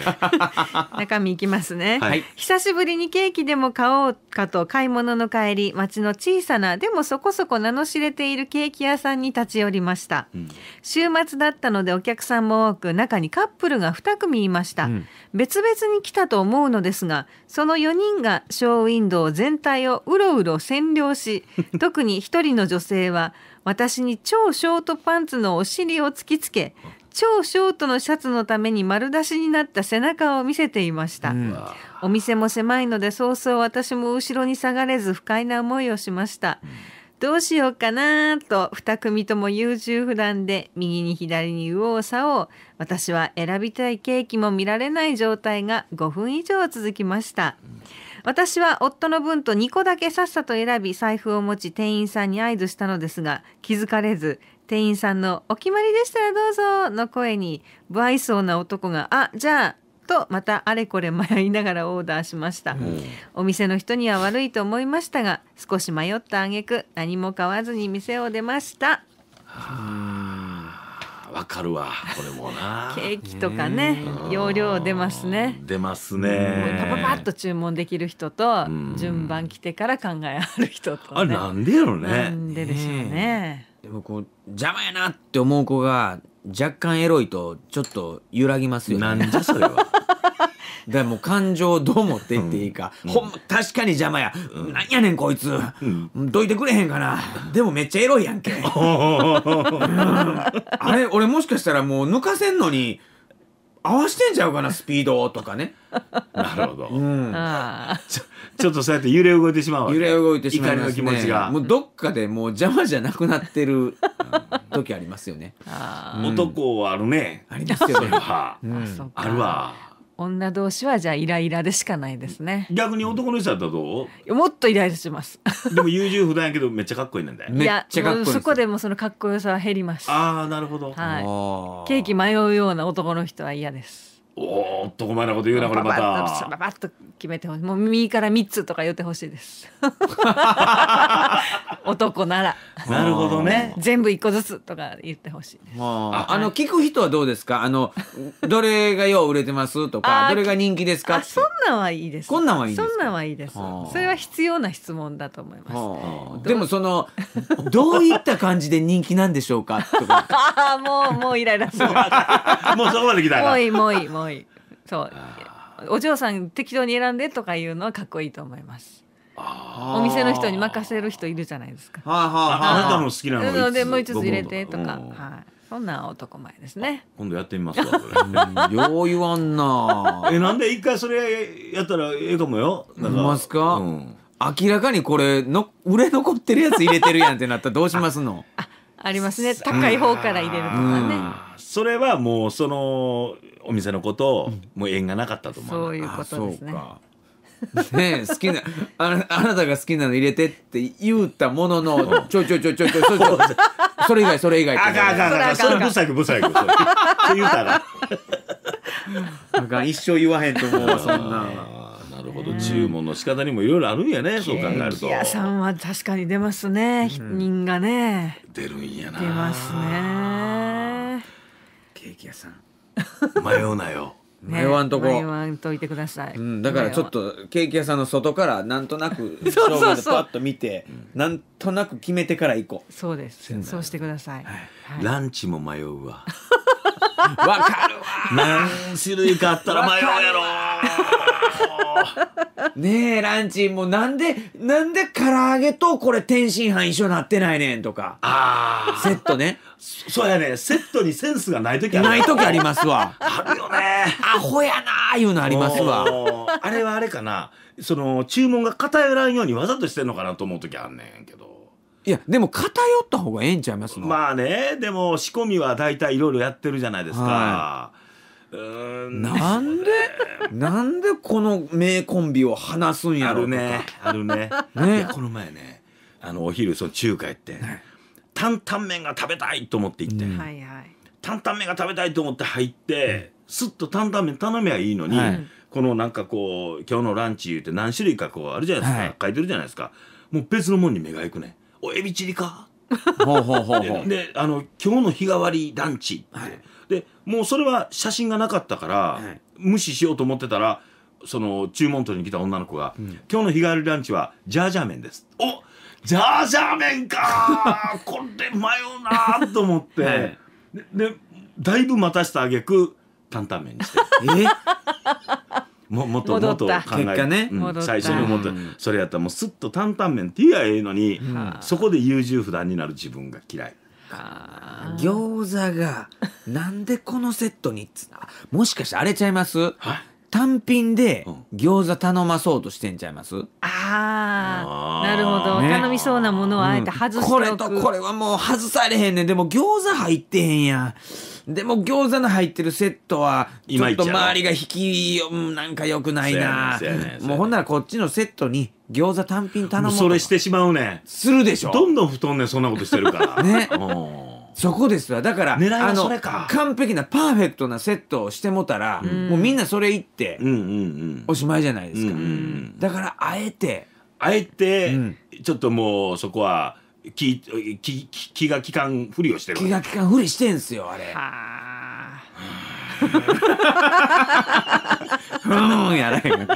中身いきますね、はい、久しぶりにケーキでも買おうかと買い物の帰り町の小さなでもそこそこ名の知れているケーキ屋さんに立ち寄りました、うん、週末だったのでお客さんも多く中にカップルが2組いました、うん、別々に来たと思うのですがその4人がショーウィンドウ全体をうろうろ占領し特に1人の女性は私に超ショートパンツのお尻を突きつけ超ショートのシャツのために丸出しになった背中を見せていました、うん、お店も狭いのでそうそう私も後ろに下がれず不快な思いをしました、うん、どうしようかなと二組とも優柔不断で右に左に右往左往私は選びたいケーキも見られない状態が5分以上続きました、うん私は夫の分と2個だけさっさと選び財布を持ち店員さんに合図したのですが気づかれず店員さんの「お決まりでしたらどうぞ」の声に不愛想な男が「あじゃあ」とまたあれこれ迷いながらオーダーしました、うん、お店の人には悪いと思いましたが少し迷った挙句何も買わずに店を出ました。はあわかるわこれもなケーキとかね容量出ますね出ますねパパパッと注文できる人と順番来てから考えある人と、ね、あなんでやろねなんででしょうね、でもこう邪魔やなって思う子が若干エロいとちょっと揺らぎますよねなんじゃそれは だからもう感情をどう持っていっていいか、うん、ほんま確かに邪魔や、うん、なんやねんこいつ、うん、どいてくれへんかなでもめっちゃエロいやんけ、うん、あれ俺もしかしたらもう抜かせんのに合わしてんちゃうかなスピードとかねなるほど、うんちょっとそうやって揺れ動いてしまうわ揺れ動いてしまいね、怒りの気持ちがもうどっかでもう邪魔じゃなくなってる時ありますよね、うん、男はあるねありますよね、うん、あるわ女同士はじゃあイライラでしかないですね逆に男の人だったらどうもっとイライラしますでも優柔不断やけどめっちゃかっこいいなんだよめっちゃかっこいいそこでもそのかっこよさは減りますああなるほど、はい、ケーキ迷うような男の人は嫌ですおーっと前なこと言うなこれまたババッと決めてほしいもう右から3つとか言ってほしいです 男ならなるほどね全部1個ずつとか言ってほしいああの聞く人はどうですかあのどれがよう売れてますとかどれが人気ですかそんなんはいいですこんなんはいいそんなんはいいですそれは必要な質問だと思いますでもそのどういった感じで人気なんでしょうかとか もうもうイライラする もうそこまで来たもういいもういいもういそうお嬢さん適当に選んでとかいうのはかっこいいと思いますお店の人に任せる人いるじゃないですか。はあ、はあなたの好きなのでもう一つ入れてとか、はい。そんな男前ですね。今度やってみますわ。よう言わんな。え、なんで一回それやったらええかもよ。なりますか、うん。明らかにこれの売れ残ってるやつ入れてるやんってなったらどうしますの。あ、ありますね。高い方から入れるとかね。それはもうそのお店のことをもう縁がなかったと思う、そういうことですねあそうか ねえ好きなああなたが好きなの入れてって言うたもののちょいちょいちょいちょいちょいちょちょそれ以外それ以外あかんあかんあかんそれブサイクブサイクって言うたらあ一生言わへんと思うそんななるほど注文の仕方にもいろいろあるんやねそう考えるケーとキ屋さんは確かに出ますね、人がね出るんやな出ますねケーキ屋さん迷うなよね迷わんとこ迷わんといてください、うん、だからちょっとケーキ屋さんの外からなんとなく そうそうそう正面でパッと見てなんとなく決めてから行こうそうですそうしてください、はいランチも迷うわわかるわ。何種類かあったら迷うやろ。ねえ、ランチもうなんで、なんで唐揚げとこれ天津飯一緒になってないねんとか。ああ。セットね。そうやね、セットにセンスがない時ある。ない時ありますわ。あるよね。アホやなーいうのありますわ。あれはあれかな。その、注文が偏らんようにわざとしてんのかなと思う時あんねんけど。いやでも偏った方がええんちゃいますまあねでも仕込みは大体いろいろやってるじゃないですか、はい、うんなんでなんでこの名コンビを話すんやろうねあるねね この前ねあのお昼その中華行って、担々麺が食べたいと思って行って、うん、担々麺が食べたいと思って入って、うん、すっと担々麺頼めばいいのに、はい、このなんかこう今日のランチ言うて何種類かこうあるじゃないですか、はい、書いてるじゃないですかもう別のもんに目がいくね、おエビチリかほうほうほうほうであの今日の日替わり団地って、はい、でもうそれは写真がなかったから、はい、無視しようと思ってたらその注文取りに来た女の子が、うん、今日の日替わりランチはジャージャー麺です」おジャージャー麺か これ迷うなと思って、はい、でだいぶ待たせたげく担々麺にして。えももっともと考えねうん、最初に思った、うん、それやったらもうすっと担々麺って言えばええのに、うん、そこで優柔不断になる自分が嫌い。餃子がなんでこのセットにもしかしてあれちゃいます単品で餃子頼まそうとしてんちゃいます、ああなるほど、ね、頼みそうなものをあえて外しておく、これとこれはもう外されへんねんでも餃子入ってへんやんでも餃子の入ってるセットはちょっと周りが引きなんかよくないなもうほんならこっちのセットに餃子単品頼むそれしてしまうねするでしょどんどん布団ねそんなことしてるからねそこですわだからあの完璧なパーフェクトなセットをしてもたら、もうみんなそれ行って、おしまいじゃないですか、だからあえてあえて、ちょっともうそこは気気気が利かんふりをしてる気が利かんふりしてんすよあれはあうんやへん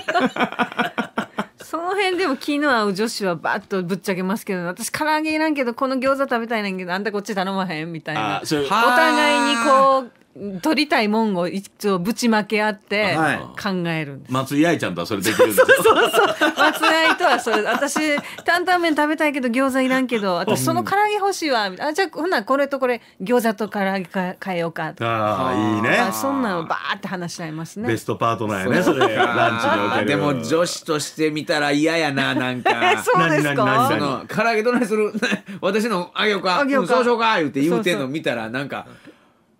その辺でも気の合う女子はバッとぶっちゃけますけど私唐揚げいらんけどこの餃子食べたいねんけどあんたこっち頼まへんみたいなお互いにこう取りたいもんを一応ぶちまけあって考えるんです、はい、松井愛ちゃんとはそれできるんです そうそうそう松井愛とはそれ私担々麺食べたいけど餃子いらんけど私その唐揚げ欲しいわあじゃあほなこれとこれ餃子と唐揚げか変えようかとかあいいねそんなのバーって話し合いますねベストパートナーやねそれランチにおけるでも女子として見たら嫌やななんか そうですかそ唐揚げどないする 私のあげようかあげようか、うん、そうしようか言うて言うてんの見たらなんか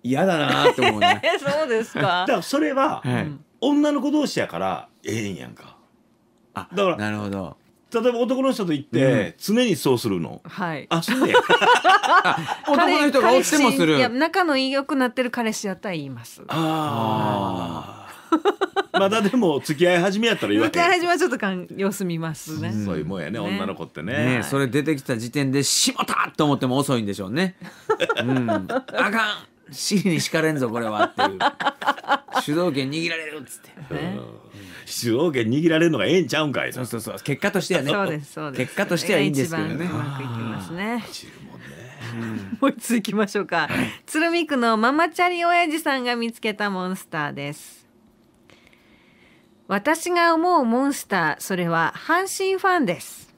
嫌だなって思うね そうですかだからそれは、はい、女の子同士やからええんやんかあだからなるほど例えば男の人と行って、常にそうするの。はい。あ、そうね。男の人がおってもする。いや、仲の良くなってる彼氏やったら言います。ああ。まだでも付き合い始めやったら言わ付き合い始めはちょっとかん様子見ますね。そういうもんやね、女の子ってね。ねそれ出てきた時点でしもたと思っても遅いんでしょうね。うん。あかん。死に敷かれんぞこれはっていう 主導権握られるっつって、ね主導権握られるのがええんちゃうんかいそうそうそう結果としてはねそうですそうです結果としてはいいんですけどね一番うまくいきますねちもんもう一つ行きましょうか鶴見区のママチャリ親父さんが見つけたモンスターです私が思うモンスターそれは阪神ファンです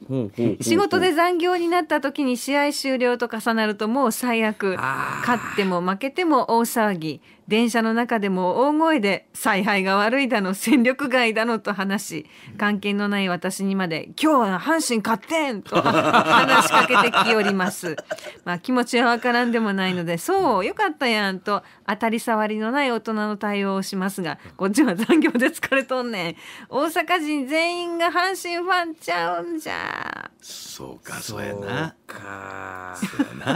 仕事で残業になった時に試合終了と重なるともう最悪勝っても負けても大騒ぎ電車の中でも大声で采配が悪いだの戦力外だのと話し関係のない私にまで「今日は阪神勝ってん! 」と話しかけてきておりますまあ気持ちはわからんでもないので「そうよかったやん」と当たり障りのない大人の対応をしますがこっちは残業で疲れとんねん大阪人全員が阪神ファンちゃうんじゃそうかそうやなそうや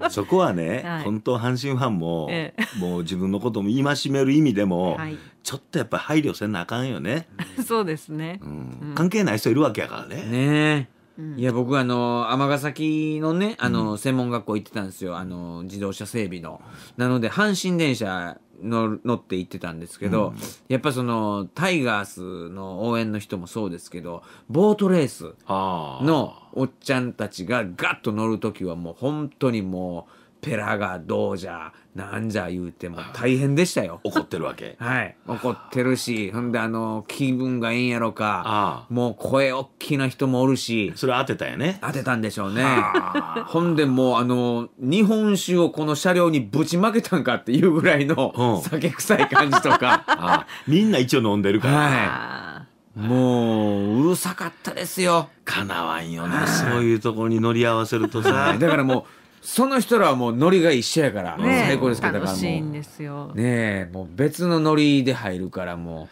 な そこはね、はい、本当阪神ファンも、ええ、もう自分のことも戒める意味でも、はい、ちょっとやっぱ配慮せなあかんよね。そうですね、うん、関係ない人いるわけやからね。ねいや僕あの尼崎のねあの、専門学校行ってたんですよあの自動車整備の。なので阪神電車の乗って行ってたんですけど、うん、やっぱそのタイガースの応援の人もそうですけどボートレースのおっちゃんたちがガッと乗る時はもう本当にもう。ペラがどうじゃなんじゃ言うても大変でしたよ怒ってるわけ はい怒ってるしほんであの気分がええんやろかもう声大きな人もおるしそれ当てたよね当てたんでしょうね ほんでもうあの日本酒をこの車両にぶちまけたんかっていうぐらいの酒臭い感じとか、う ん、みんな一応飲んでるから、はいもううるさかったですよ。かなわんよな、そういうところに乗り合わせるとさ。だからもうその人らはもうノリが一緒やから、ね、最高ですけどだからもうねえもう別のノリで入るからもう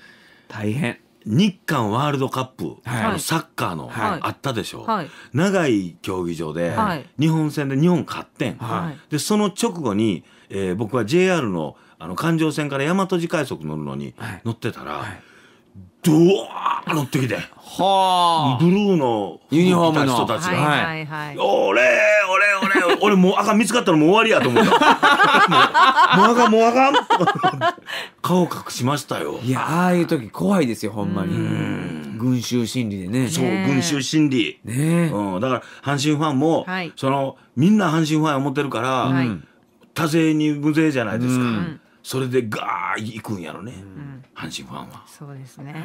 大変日韓ワールドカップ、はい、サッカーの、はい、あったでしょ、はい、長い競技場で、はい、日本戦で日本勝ってん、でその直後に、えー、僕は JR のあの環状線から大和路快速乗るのに乗ってたら、ドワー乗ってきてはブルーのユニフォームの人たちが「はいはいはい、俺もうあかん見つかったらもう終わりやと思った もうあかんもうあかん顔隠しましたよいやああいう時怖いですよほんまに群衆心理でねそう群衆心理ね、うん、だから阪神ファンも、はい、そのみんな阪神ファンを持ってるから、はい、多勢に無勢じゃないですか、それでガーいくんやろね、阪神ファンは。そうですね。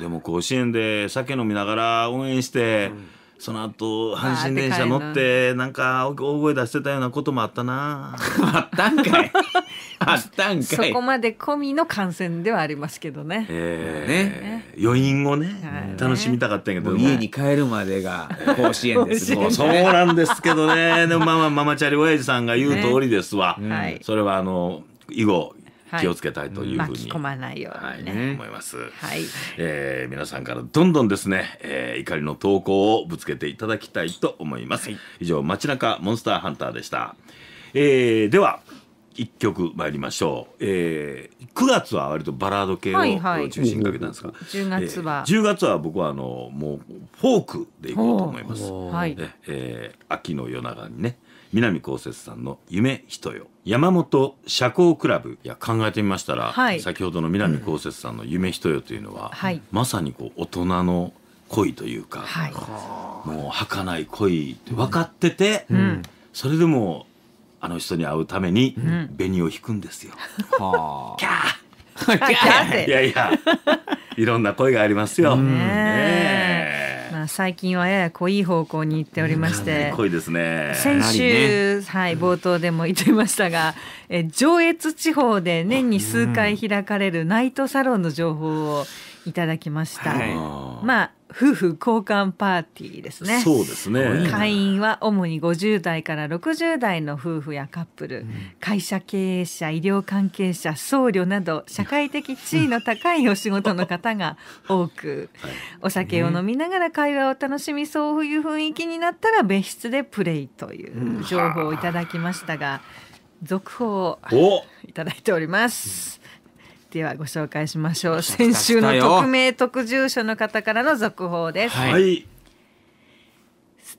でも甲子園で酒飲みながら応援して、うんその後阪神電車乗ってなんか大声出してたようなこともあったな あったんかい あったんかいそこまで込みの感染ではありますけどね,、えー、ね余韻をね、楽しみたかったんやけど、ね、家に帰るまでが 甲子園ですそうなんですけどねでもまあまあママチャリ親父さんが言う通りですわ、ねはい、それはあの以後気をつけたいというふうに、はい、ないように、ね、はい、思います、はいえー、皆さんからどんどんですね、えー、怒りの投稿をぶつけていただきたいと思います、はい、以上街中モンスターハンターでした、えー、では一曲参りましょう、えー、九月は割とバラード系を中心にかけたんですが、はいはい、月は、えー、月は僕はあのもうフォークでいこうと思います、はいえー、秋の夜長にね南こうせつさんの夢人よ山本社交クラブいや考えてみましたら、はい、先ほどの南こうせつさんの夢人よというのは、うん、まさにこう大人の恋というか、はい、もう儚い恋って分かってて、うん、それでもあの人に会うために紅を引くんですよ。うん、はあ、キャーいやいや、いろんな声がありますよ。ね最近はやや濃い方向に行っておりまして、濃いですね。先週、はい、冒頭でも言ってましたが、え上越地方で年に数回開かれるナイトサロンの情報をいただきました。はい、まあ夫婦交換パーティーですね。そうですね。会員は主に50代から60代の夫婦やカップル、うん、会社経営者、医療関係者、僧侶など社会的地位の高いお仕事の方が多く、はい、お酒を飲みながら会話を楽しみそういう雰囲気になったら別室でプレイという情報をいただきましたが、続報をいただいております。ではご紹介しましょう先週の匿名特住所の方からの続報です、はい、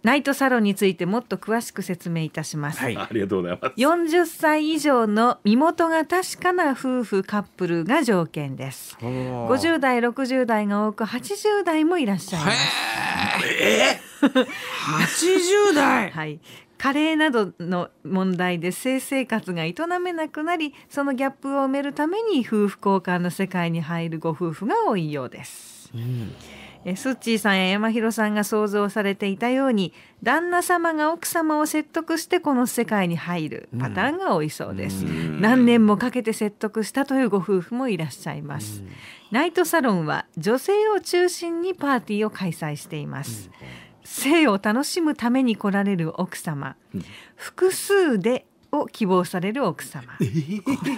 ナイトサロンについてもっと詳しく説明いたします、はい、ありがとうございます40歳以上の身元が確かな夫婦カップルが条件です50代60代が多く80代もいらっしゃいますえー、80 代、はい、加齢などの問題で性生活が営めなくなりそのギャップを埋めるために夫婦交換の世界に入るご夫婦が多いようです。うんえスッチーさんや山広さんが想像されていたように旦那様が奥様を説得してこの世界に入るパターンが多いそうです、うん、何年もかけて説得したというご夫婦もいらっしゃいます、うん、ナイトサロンは女性を中心にパーティーを開催しています、うん性を楽しむために来られる奥様、うん、複数でを希望される奥様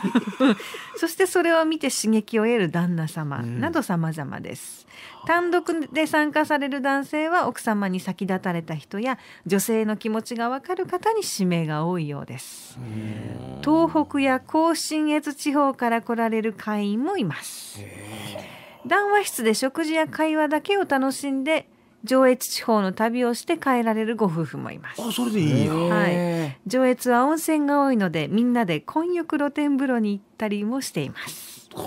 そしてそれを見て刺激を得る旦那様など様々です、単独で参加される男性は奥様に先立たれた人や女性の気持ちがわかる方に指名が多いようです東北や甲信越地方から来られる会員もいます談話室で食事や会話だけを楽しんで上越地方の旅をして帰られるご夫婦もいます。あ、それでいいや。はい。上越は温泉が多いので、みんなで混浴露天風呂に行ったりもしています。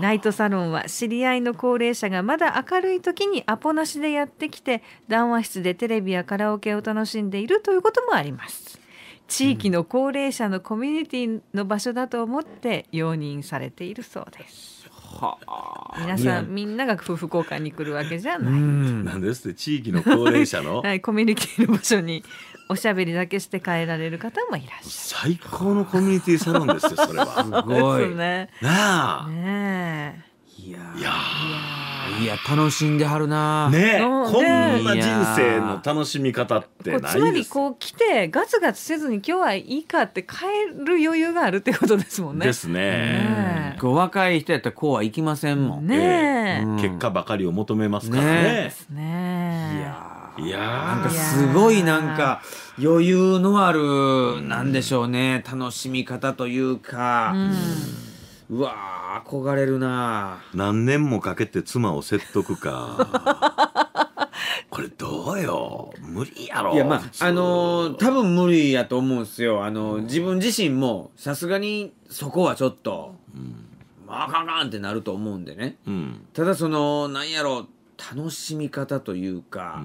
ナイトサロンは知り合いの高齢者がまだ明るい時にアポなしでやってきて談話室でテレビやカラオケを楽しんでいるということもあります。地域の高齢者のコミュニティの場所だと思って容認されているそうです。はあ、皆さんみんなが夫婦交換に来るわけじゃない。なんですって地域の高齢者の、はい、コミュニティの場所におしゃべりだけして帰られる方もいらっしゃる。最高のコミュニティサロンですよそれは。すごい。ね。なあ。ねえ。いやいや楽しんではるなねこんな人生の楽しみ方ってつまりこう来てガツガツせずに今日はいいかって帰る余裕があるってことですもんねですね若い人やったらこうはいきませんもんね、結果ばかりを求めますからねねいやいやなんかすごいなんか余裕のあるなんでしょうね楽しみ方というか、うんうわ憧れるな何年もかけて妻を説得か これどうよ無理やろいやまああのー、多分無理やと思うんですよあのー自分自身もさすがにそこはちょっと、うん、まあかんかんってなると思うんでね、うん、ただそのなんやろ楽しみ方というか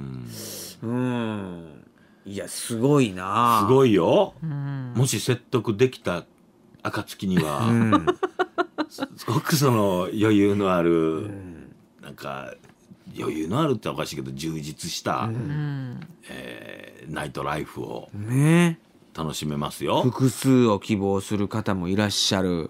うんいやすごいなすごいよ、もし説得できた暁には、うんすごくその余裕のある、うん、なんか余裕のあるっておかしいけど充実した、えん、えー、ナイトライフを楽しめますよ、ね、複数を希望する方もいらっしゃる、うん、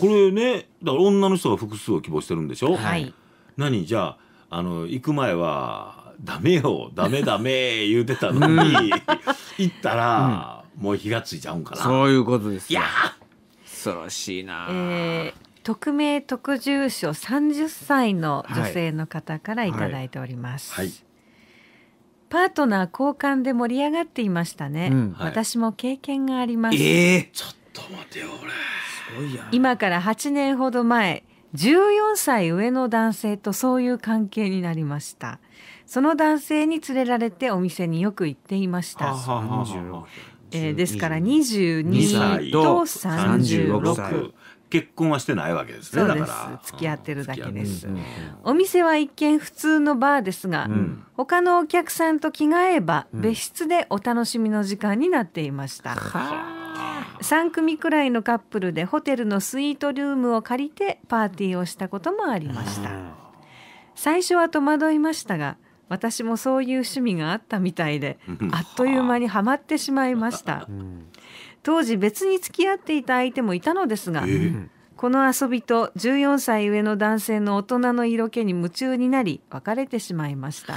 これねだから女の人が複数を希望してるんでしょ、はい、何じゃあの行く前は「ダメよダメダメ」言うてたのに、行ったら、うん、もう火がついちゃうんかなそういうことですよいや恐ろしいな、えー、匿名特住所三十歳の女性の方から頂いております、はいはい、パートナー交換で盛り上がっていましたね、うん私も経験があります、えー、ちょっと待てよ俺今から八年ほど前十四歳上の男性とそういう関係になりましたその男性に連れられてお店によく行っていましたえー、ですから22歳と三十六。結婚はしてないわけですね。そうです。付き合ってるだけです。お店は一見普通のバーですが、うん、他のお客さんと着替えば、別室でお楽しみの時間になっていました。うん3組くらいのカップルでホテルのスイートルームを借りてパーティーをしたこともありました最初は戸惑いましたが私もそういう趣味があったみたいであっという間にはまってしまいました当時別に付き合っていた相手もいたのですが、えー、この遊びと14歳上の男性の大人の色気に夢中になり別れてしまいました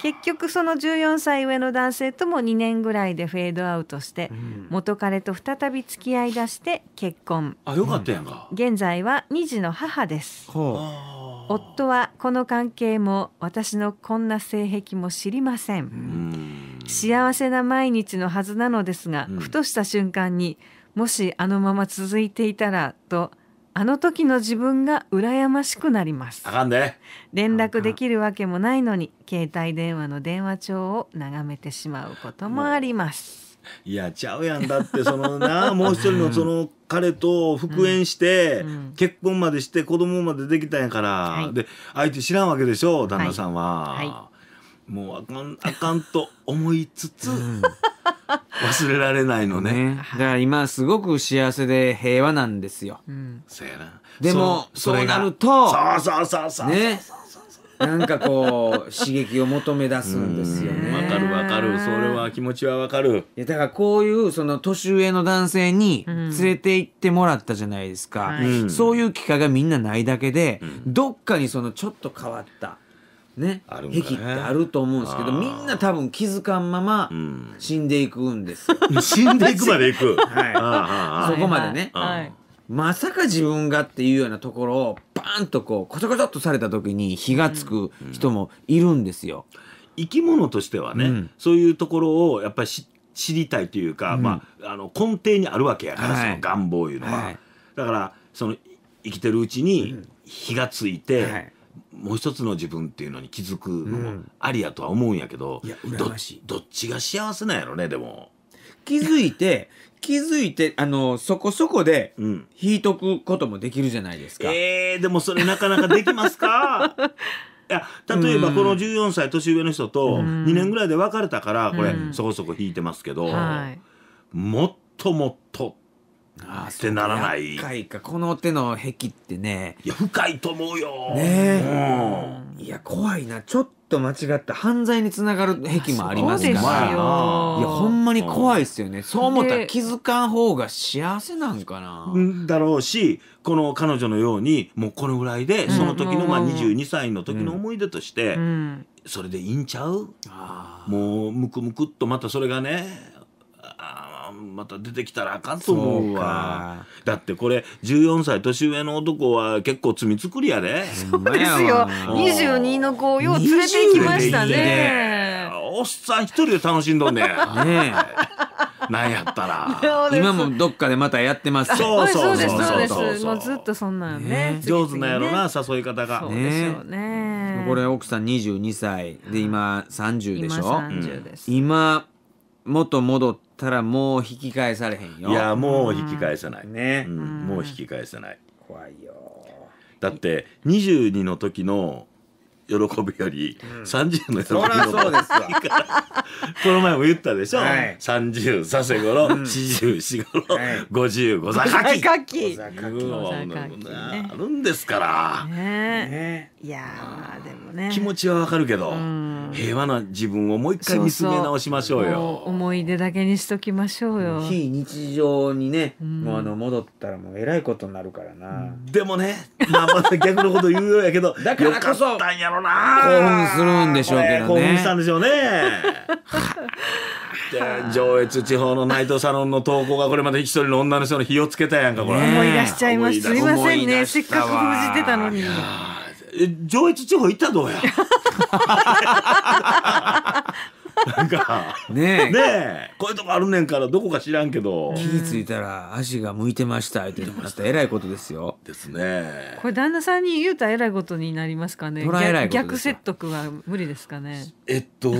結局その14歳上の男性とも2年ぐらいでフェードアウトして、元彼と再び付き合いだして結婚あよかったやんか現在は2児の母です、はあ夫はこの関係も私のこんな性癖も知りません幸せな毎日のはずなのですが、うん、ふとした瞬間にもしあのまま続いていたらとあの時の自分が羨ましくなりますあかんで連絡できるわけもないのに携帯電話の電話帳を眺めてしまうこともありますいやちゃうやんだってそのな もう一人のその彼と復縁して、うんうん、結婚までして子供までできたんやから、はい、で相手知らんわけでしょ旦那さんは。はいはいもうあかんあかんと思いつつ、忘れられないのねねだから今すごく幸せで平和なんですよ、うん、でもそうなるとそうそうそうそうねなんかこう刺激を求め出すんですよねわかるわかるそれは気持ちはわかるいやだからこういうその年上の男性に連れて行ってもらったじゃないですか、そういう機会がみんなないだけで、どっかにそのちょっと変わったねある癖ってあると思うんですけどみんな多分気づかんまま死んでいくんですよ、死んでいくまでいく はいああそこまでねはいはいまさか自分がっていうようなところをバーンとこうコソコソっとされた時に火がつく人もいるんですよ。生き物としてはね、うんそういうところをやっぱりし知りたいというか、うんまあ、あの根底にあるわけやから、はいその願望いうのは、はいだからその生きてるうちに火がついて、はいもう一つの自分っていうのに気づくのもありやとは思うんやけど、うん、いやどどっちが幸せなんやろねでも。気づいて 気づいてあのそこそこで引いとくこともできるじゃないですか。うん、えー、でもそれなかなかできますか いや例えばこの14歳年上の人と2年ぐらいで別れたからこれそこそこ引いてますけど、はい、もっともっとああってならない厄介かこの手の壁ってねいや深いと思うよねうん、いや怖いなちょっと間違った犯罪につながる壁もありますからいやほんまに怖いですよね、うん、そう思ったら気づかん方が幸せなんかなだろうしこの彼女のようにもうこのぐらいでその時の、まあ、22歳の時の思い出として、うんうん、それでいいんちゃうもうムクムクっとまたそれがねまた出てきたらあかんと思うわだってこれ14歳年上の男は結構罪作りやでそうですよ22の子をよう連れて行きましたね、ね、おっさん一人で楽しんどんねねなんやったら今もどっかでまたやってますそうそうそうそうそうもうずっとそんなんね、ね、上手なやろな誘い方がそうですねこれ奥さん22歳で今30でしょ今,、うん、今元戻ったらもう引き返されへんよいやもう引き返さない、ね、うん、もう引き返さない怖いよだって22の時の喜びより30の喜びの方がいいから、この前も言ったでしょ、はい、30させごろ44ごろ、はい、55座かきかき座かきあるんですから、ねいやでもね気持ちはわかるけど、平和な自分をもう一回見つめ直しましょうよ思い出だけにしときましょうよ非日常にね、もうあの戻ったらもうえらいことになるからな、でもねまあまた逆のこと言うようやけど だからこそよかったんやろな興奮するんでしょうけどね興奮したんでしょうね 上越地方のナイトサロンの投稿がこれまで一人の女の人の火をつけたやんかこれ、思い出しちゃいますすいませんねせっかく封じてたのに上越地方行ったどうや なんかねえねえこういうとこあるねんからどこか知らんけど気ぃ付いたら足が向いてました言ってましたえらいことですよですねこれ旦那さんに言うたらえらいことになりますかねえらい逆説得は無理ですかねえっと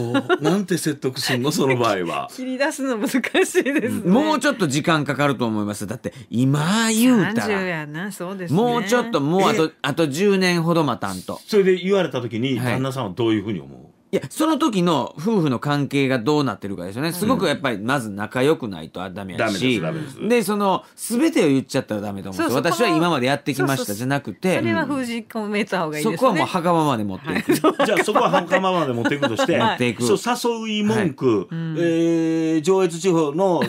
なんて説得すんのその場合は 切り出すの難しいですね、うん、もうちょっと時間かかると思いますだって今言うたらやなそうです、ね、もうちょっともうあとあと10年ほど待たんとそれで言われた時に旦那さんはどういうふうに思ういや、その時の夫婦の関係がどうなってるかですよね。すごくやっぱり、まず仲良くないとダメやし。うん、ダメです、ダメです。で、その、すべてを言っちゃったらダメと思う私は今までやってきましたじゃなくて。それは封じ込めた方がいいですね。そこはもう墓場まで持っていく。じゃあそこは墓場まで持っていくとして、持っていく。そう、誘い文句、はい、えー、上越地方の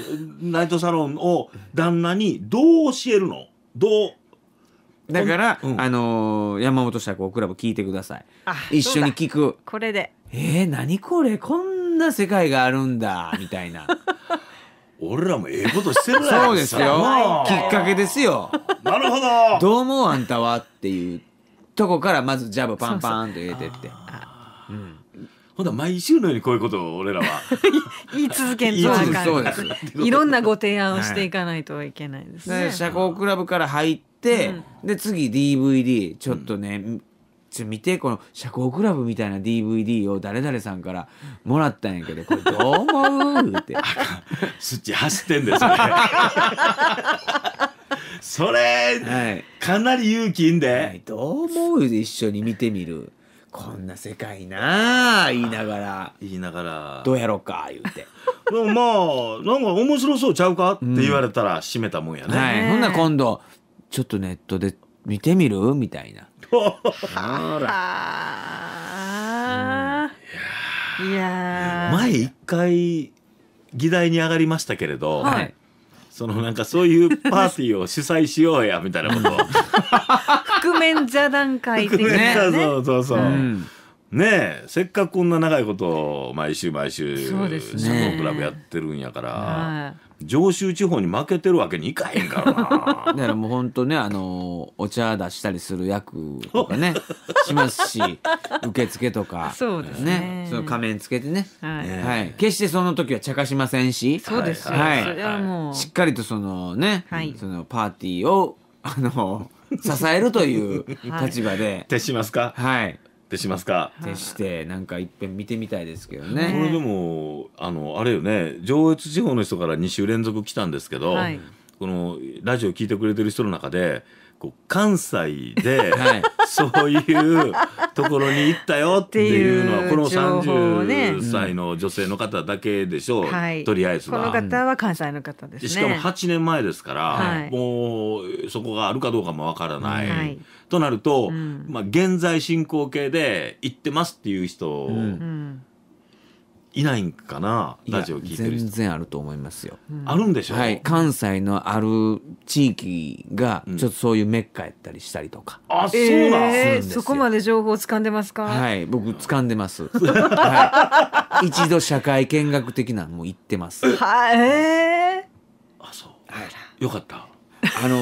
ナイトサロンを旦那にどう教えるのどうだから、あのー山本社交クラブ聞いてくださいあ一緒に聞くこれでえー、何これこんな世界があるんだみたいな 俺らもええことしてるなそうですよきっかけですよなるほ「どどう思うあんたは」っていうとこからまずジャブパンパンと入れてってほんな毎週のようにこういうことを俺らは 言い続けんとあそうかですそうですいろんなご提案をしていかないといけないですね。社交クラブから入って、で次 DVD ちょっとね、ちょ見てこの社交クラブみたいな DVD を誰々さんからもらったんやけどこれどう思うって スッチ走ってんですね それ、はい、かなり勇気いんで、はい、どう思う一緒に見てみるこんな世界なあ言いながら言いながらどうやろうか言うて でもまあなんか面白そうちゃうかって言われたら閉めたもんやね、うん、はい、ほんな今度ちょっとネットで見てみるみたいな。ら。いや前一回議題に上がりましたけれど、はい、そのなんかそういうパーティーを主催しようやみたいなこと覆面座談会的なねそうそうそう、うん、ねえせっかくこんな長いこと毎週毎週社交クラブやってるんやから、上州地方に負けてるわけにいかへんからな。だからもう本当ね、あの、お茶出したりする役とかね、しますし、受付とか、そうですね。その仮面つけてね、はい。はい。決してその時は茶化しませんし、そうですよ。はい。それはもう。しっかりとそのね、はい、そのパーティーを、あの、支えるという立場で。徹しますかはい。ってしますか。でしてなんかいっぺん見てみたいですけどね。これでもあのあれよね上越地方の人から2週連続来たんですけど、はい、このラジオ聞いてくれてる人の中で。関西で、はい、そういうところに行ったよっていうのはこの30歳の女性の方だけでしょう、はい、とりあえずは。この方は関西の方です、ね、しかも8年前ですから、はい、もうそこがあるかどうかもわからない。となると、うん、まあ、現在進行形で行ってますっていう人、うんいないんかなラジオ聞いてる人全然あると思いますよ、うん、あるんでしょう、はい、関西のある地域がちょっとそういうメッカやったりしたりとか、うん、あそうなん、えー、そこまで情報掴んでますかはい僕掴んでます、はい、一度社会見学的なもう行ってますはいえー、あそうあよかったあの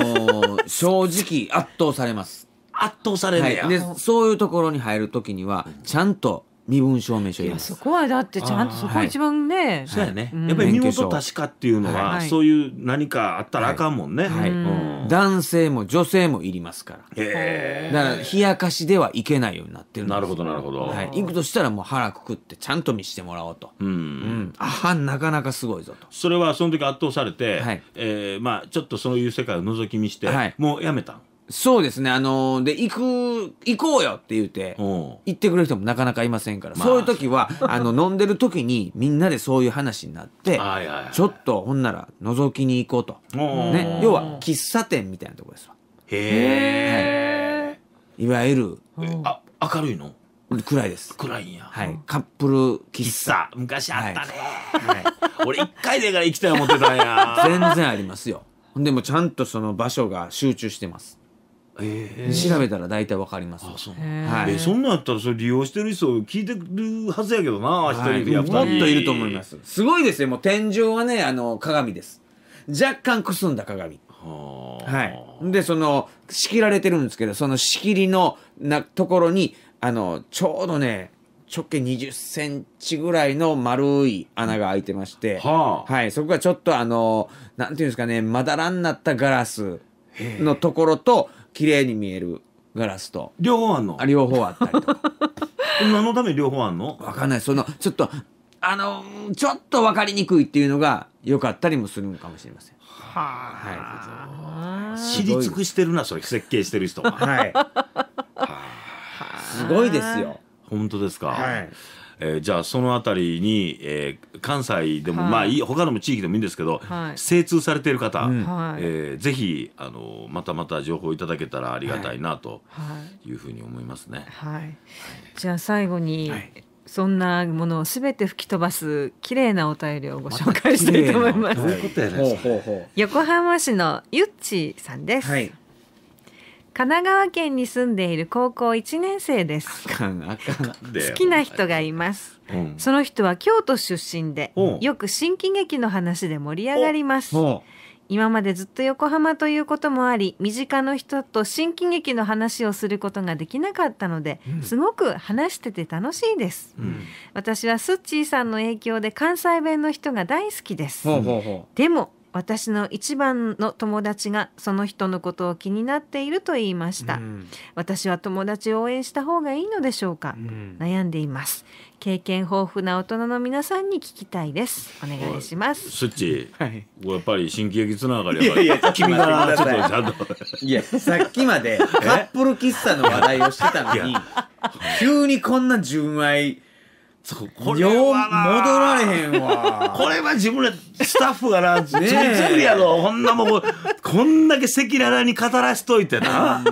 ー、正直圧倒されます圧倒される、はい、でそういうところに入るときにはちゃんと身分証明書いやそこはだってちゃんとそこ一番ね、そうやね、やっぱり身元確かっていうのは、そういう何かあったらあかんもんね、はい男性も女性もいりますからへえだから冷やかしではいけないようになってるなるほどなるほど、はい、行くとしたらもう腹くくってちゃんと見してもらおうとうん、うん、あはなかなかすごいぞとそれはその時圧倒されて、はいえーまあ、ちょっとそういう世界を覗き見して、はい、もうやめたんそうですねあので行く行こうよって言うて行ってくれる人もなかなかいませんから、まあ、そういう時はあの 飲んでる時にみんなでそういう話になってちょっとほんなら覗きに行こうと、ね、要は喫茶店みたいなとこですわへえ、はい、いわゆるあ明るいの暗いです。暗いんや。はい。カップル喫茶。昔あったね。はい。俺一回でから行きたい思ってたんや。全然ありますよ。でもちゃんとその場所が集中してます。えー、調べたら大体わかりますそはい、そんなんやったらそれ利用してる人聞いてるはずやけどな一人でやはい、もっといると思いますすごいですよもう天井はねあの鏡です若干くすんだ鏡は、はい、でその仕切られてるんですけどその仕切りのなところにあのちょうどね直径20センチぐらいの丸い穴が開いてまして、はあ、はい、そこがちょっとあの、なんていうんですかね、まだらになったガラスのところと、綺麗に見えるガラスと両方あんのあ両方あったりとか何 のために両方あんのわかんないそのちょっとあのちょっと分かりにくいっていうのがよかったりもするのかもしれません。はあ、はい、知り尽くしてるなそれ設計してる人は。はい、はすごいですよ。本当ですか。はい、えー、じゃあその辺りに、えー、関西でも、はい、まあいい他の地域でもいいんですけど、はい、精通されている方、うん、えー、ぜひあのまたまた情報いただけたらありがたいなというふうに思いますね。はい、はい、じゃあ最後に、そんなものをすべて吹き飛ばす綺麗なお便りをご紹介したいと思います。横浜市のゆっちさんです。はい、神奈川県に住んでいる高校1年生です好きな人がいます、うんその人は京都出身でよく新喜劇の話で盛り上がります今までずっと横浜ということもあり身近の人と新喜劇の話をすることができなかったので、うんすごく話してて楽しいです、う、ん私はスッチーさんの影響で関西弁の人が大好きです、ほうほうほでも私の一番の友達がその人のことを気になっていると言いました、うん、私は友達を応援した方がいいのでしょうか、うん、悩んでいます経験豊富な大人の皆さんに聞きたいですお願いしますスッチ、はい、やっぱり新喜劇つながりやっぱり君がちょっとちゃんといやさっきまでカップル喫茶の話題をしてたのに急にこんな純愛そうこれは戻られへんわこれは自分らスタッフがな全然 やろこんなもんこんだけ赤裸々に語らしといてな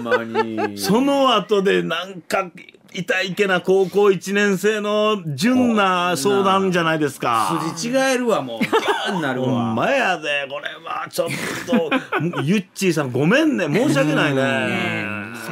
その後でなんか痛いけな高校1年生の純な相談じゃないですか。筋違えるわ、もう。ギャーなるわ。ほんまやで、これはちょっと、ゆっちーさんごめんね、申し訳ないね。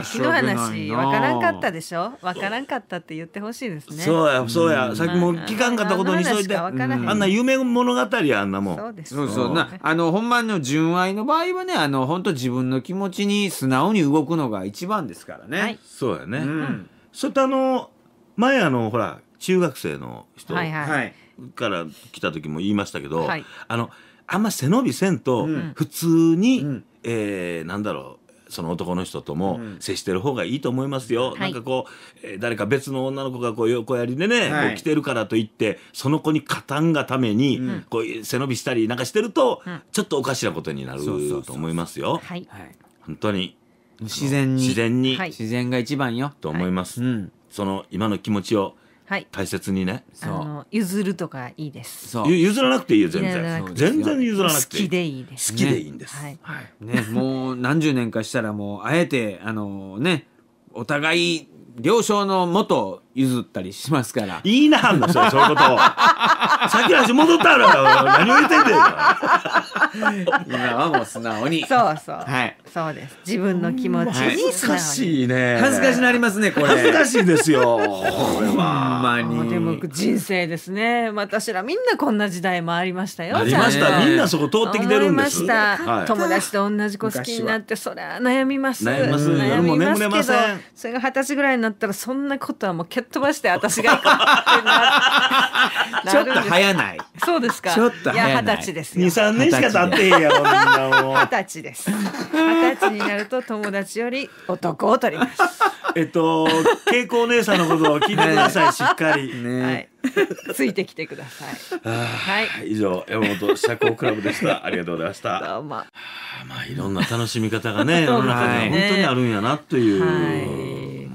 先の話、分からんかったでしょ分からんかったって言ってほしいですね。そうや、そうや。さっきも聞かんかったことにしといて。あんな夢物語や、あんなもん。そうそうな、あの、ほんまの純愛の場合はね、あの、本当自分の気持ちに素直に動くのが一番ですからね。そうやね。うんそれとあの前あのほら中学生の人はいから来た時も言いましたけど、はい、あのあんま背伸びせんと普通に、うん、えー、なんだろうその男の人とも接してる方がいいと思いますよ、うん、なんかこう、えー、誰か別の女の子がこう横やりでね、はい、来てるからといってその子に加担がために、うん、こう背伸びしたりなんかしてると、うん、ちょっとおかしなことになると思いますよ。そうそはい、本当に自然に自然に、はい自然が一番よ。と思います、うん。その今の気持ちを大切にね、あそう。の譲るとかいいです。そう。譲らなくていいよ全然な全然譲らなくていいきでいいです。好きでいいんです、はい。はい。ね、もう何十年かしたらもうあえてあのねお互い了承のもと譲ったりしますから。いいなはんの人はそういうこと 先さっ戻ったら何を言ってんだよ。今はもう素直に。そうそう。はい。そうです。自分の気持ちに恥ずかしいね。恥ずかしなりますね、これ。恥ずかしいですよ。ほんまに。でも人生ですね。私らみんなこんな時代もありましたよ。ありました。みんなそこ通ってきてるんです。友達と同じ子好きになって、そりゃ悩みます。悩みます。悩みますけど、それが二十歳ぐらいになったらそんなことはもうっ飛ばして私が行くってな ちょっと早ないそうですかちょっと早ない二十歳ですよ23年しか経ってへんやろ二十歳です二十歳になると友達より男を取ります えっと恵子お姉さんのことを聞いてください、しっかりね、はいついてきてください。はい、以上山本社交クラブでした。ありがとうございました。どうも。まあいろんな楽しみ方がね、世の中には本当にあるんやなという。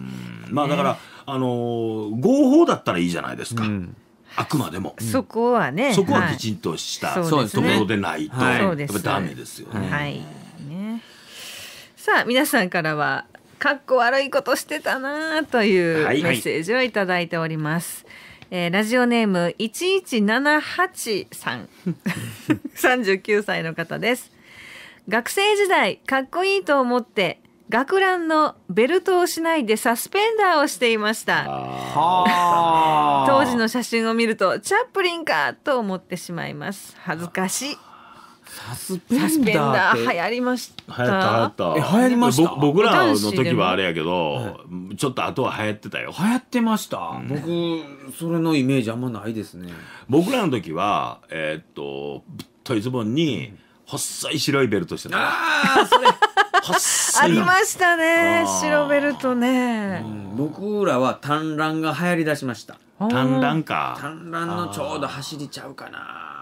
まあだから。あのー、合法だったらいいじゃないですか。うんあくまでも、そこはねそこはきちんとしたところでないと、はい、やっぱダメですよね。はいねさあ皆さんからは「かっこ悪いことしてたな」というメッセージを頂いております。はいえー、ラジオネーム1178さん39歳 の方です。学生時代かっこいいと思って学ランのベルトをしないでサスペンダーをしていました当時の写真を見るとチャップリンかと思ってしまいます恥ずかしいサスペンダー流行りました流行った流行った流行りました僕らの時はあれやけど、ちょっと後は流行ってたよ流行ってました、僕それのイメージあんまないですね僕らの時はえー、っとトイズボンに、細い白いベルトしてたああそれありましたね白ベルトね、うん、僕らは単乱が流行りだしました単乱か単乱のちょうど走りちゃうかな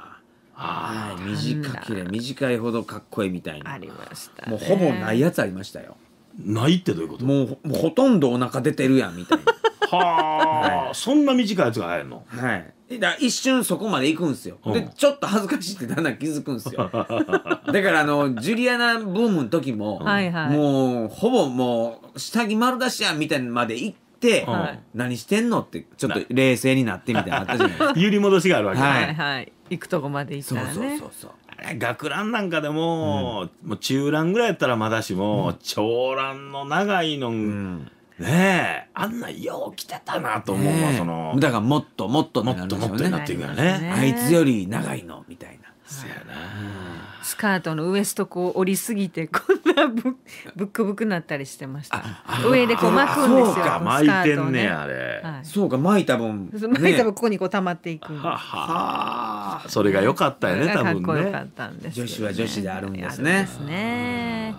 はい、短けれ短いほどかっこいいみたいなありました、ね、もうほぼないやつありましたよないってどういうこともうもうほとんどお腹出てるやんみたいなはあ、はい、そんな短いやつが流行るのはいだ一瞬そこまで行くんですよ、でちょっと恥ずかしいってだんだん気づくんですよ だからあのジュリアナブームの時も、はいはい、もうほぼもう下着丸出しやみたいなまで行って、はい、何してんのってちょっと冷静になってみたいなあったじゃないですか揺り戻しがあるわけ、ね、はいはい行くとこまで行ったら、ね、そうそうそうそう学ランなんかでも、うん、もう中ランぐらいやったらまだしも、うん、長ランの長いの、うんねえあんなよう来てたなと思うわ、そのだからもっともっと、ね、もっともっとなっていくよねあいつより長いのみたいなそやな、スカートのウエストこう折りすぎてこんなぶぶっくぶくなったりしてました上でこう巻くんですよそうか巻いてんねあれ、はい、そうか巻いた分、巻いた分ここにこう溜まっていくははそれが良かったよね多分ねかっこよかったんです、女子は女子であるんですねですね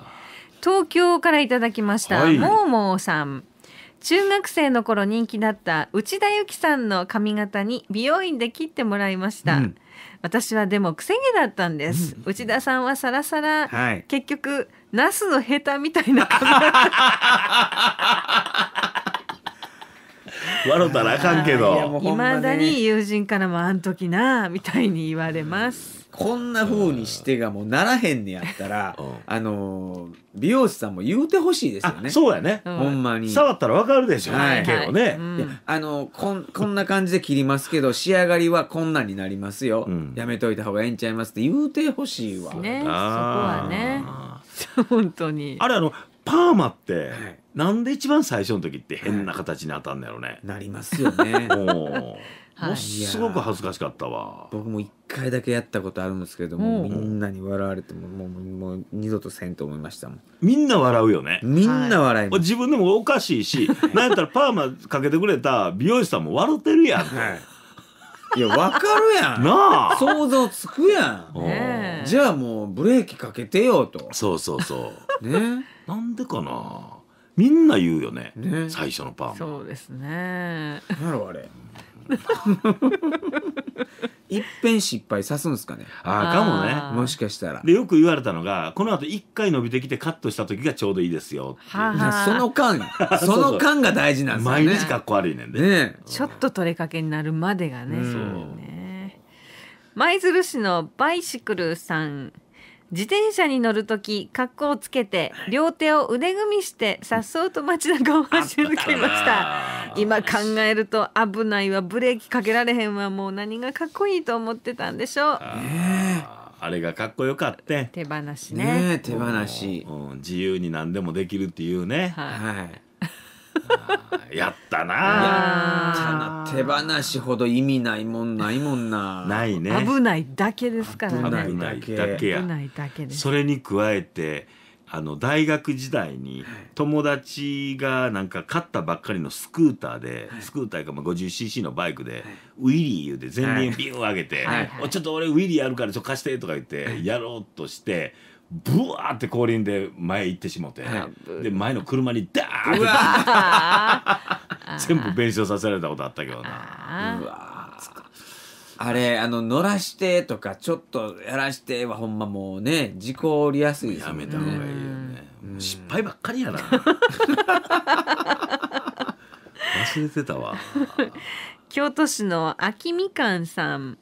東京からいただきました、はい、もーもさん中学生の頃人気だった内田有紀さんの髪型に美容院で切ってもらいました、うん、私はでも癖毛だったんです、うん、内田さんはサラサラ、はい、結局ナスのヘタみたいな髪型笑うたらあかんけどいまだに友人からもあん時なみたいに言われますこんなふうにしてがもうならへんねやったら、うんあのー美容師さんも言うてほしいですよね。そうやね。ほんまに。触ったらわかるでしょ。うけどね。あのこんこんな感じで切りますけど仕上がりはこんなになりますよ、うんやめといた方がええんちゃいますって言うてほしいわ、ね、そこはね。あ本当に。あれあのパーマって、はいなんで一番最初の時って変な形に当たんだろうね。なりますよねもう もすごく恥ずかしかったわ僕も一回だけやったことあるんですけども、うん、みんなに笑われてももうもう二度とせんと思いましたもんみんな笑うよねみんな笑い、はい、自分でもおかしいしなんやったらパーマかけてくれた美容師さんも笑ってるやん、はいいや、わかるやん。なあ。想像つくやん。ね、じゃあもうブレーキかけてよと。そうそうそう。ね。なんでかな。みんな言うよね。ね最初のパマそうですね。なるあれ。いっぺん失敗さすんですかねああかもねもしかしたらでよく言われたのがこの後一回伸びてきてカットした時がちょうどいいですよその間 その間が大事なんですね毎日かっこ悪いねんで、ね、ちょっと取れかけになるまでがねそうんね、鶴市のバイシクルさん自転車に乗る時格好をつけて両手を腕組みして颯爽と街中を走り抜けました今考えると危ないわブレーキかけられへんわもう何がかっこいいと思ってたんでしょうあれがかっこよかった手放しねね手放し、うん、自由に何でもできるっていうねはい やったな手放しほど意味ないもんないもんなないね危ないだけですからね危ないだけや危ないだけですそれに加えてあの大学時代に友達がなんか買ったばっかりのスクーターで、スクーターか 50cc のバイクで、ウィリー言うて前輪ビュー上げて、ちょっと俺ウィリーやるからちょっと貸して」とか言ってやろうとして。ブワーって後輪で前行ってしもて、で前の車にダーッて 全部弁償させられたことあったけどなうわあれあの乗らしてとかちょっとやらしてはほんまもうね事故りやすいですねやめた方がいいよね、失敗ばっかりやな 忘れてたわ京都市の秋みかんさん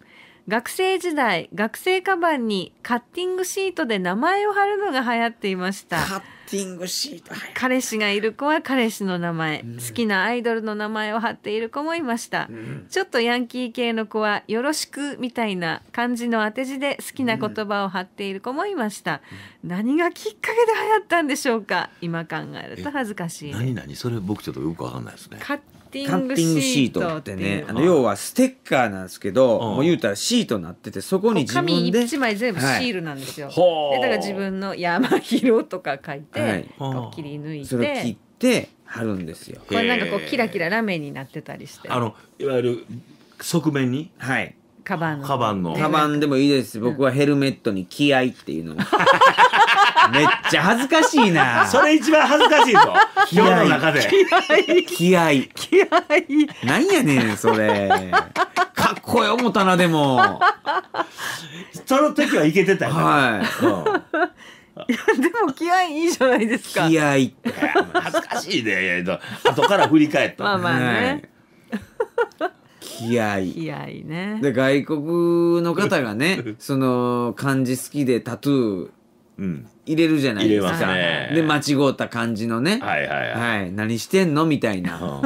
学生時代学生カバンにカッティングシートで名前を貼るのが流行っていましたカッティングシート彼氏がいる子は彼氏の名前、うん、好きなアイドルの名前を貼っている子もいました、うん、ちょっとヤンキー系の子は「よろしく」みたいな漢字の当て字で好きな言葉を貼っている子もいました、うん、何がきっかけで流行ったんでしょうか今考えると恥ずかしい、何何それ僕ちょっとよくわかんないですねカッティングシートってねあの要はステッカーなんですけど、もう言うたらシートになっててそこに自分で紙1枚全部シールなんですよ、はい、でだから自分の山広とか書いて、はい、こう切り抜いてそれを切って貼るんですよこれなんかこうキラキララメになってたりしてあのいわゆる側面にはいカバンのカバンのカバンでもいいです僕はヘルメットに気合っていうのを めっちゃ恥ずかしいな。それ一番恥ずかしいぞ。世の中で。気合い。気合なんやねん、それ。かっこよ思たな、でも。その時はいけてたよ。はい。いや でも気合いいじゃないですか。気合いって恥ずかしいで、ね。後から振り返った。まあまあね。はい、気合い。気合いね。で外国の方がね、その漢字好きでタトゥー入れるじゃないですか。入れすねで間違った感じのね、はいはいはい、何してんのみたいな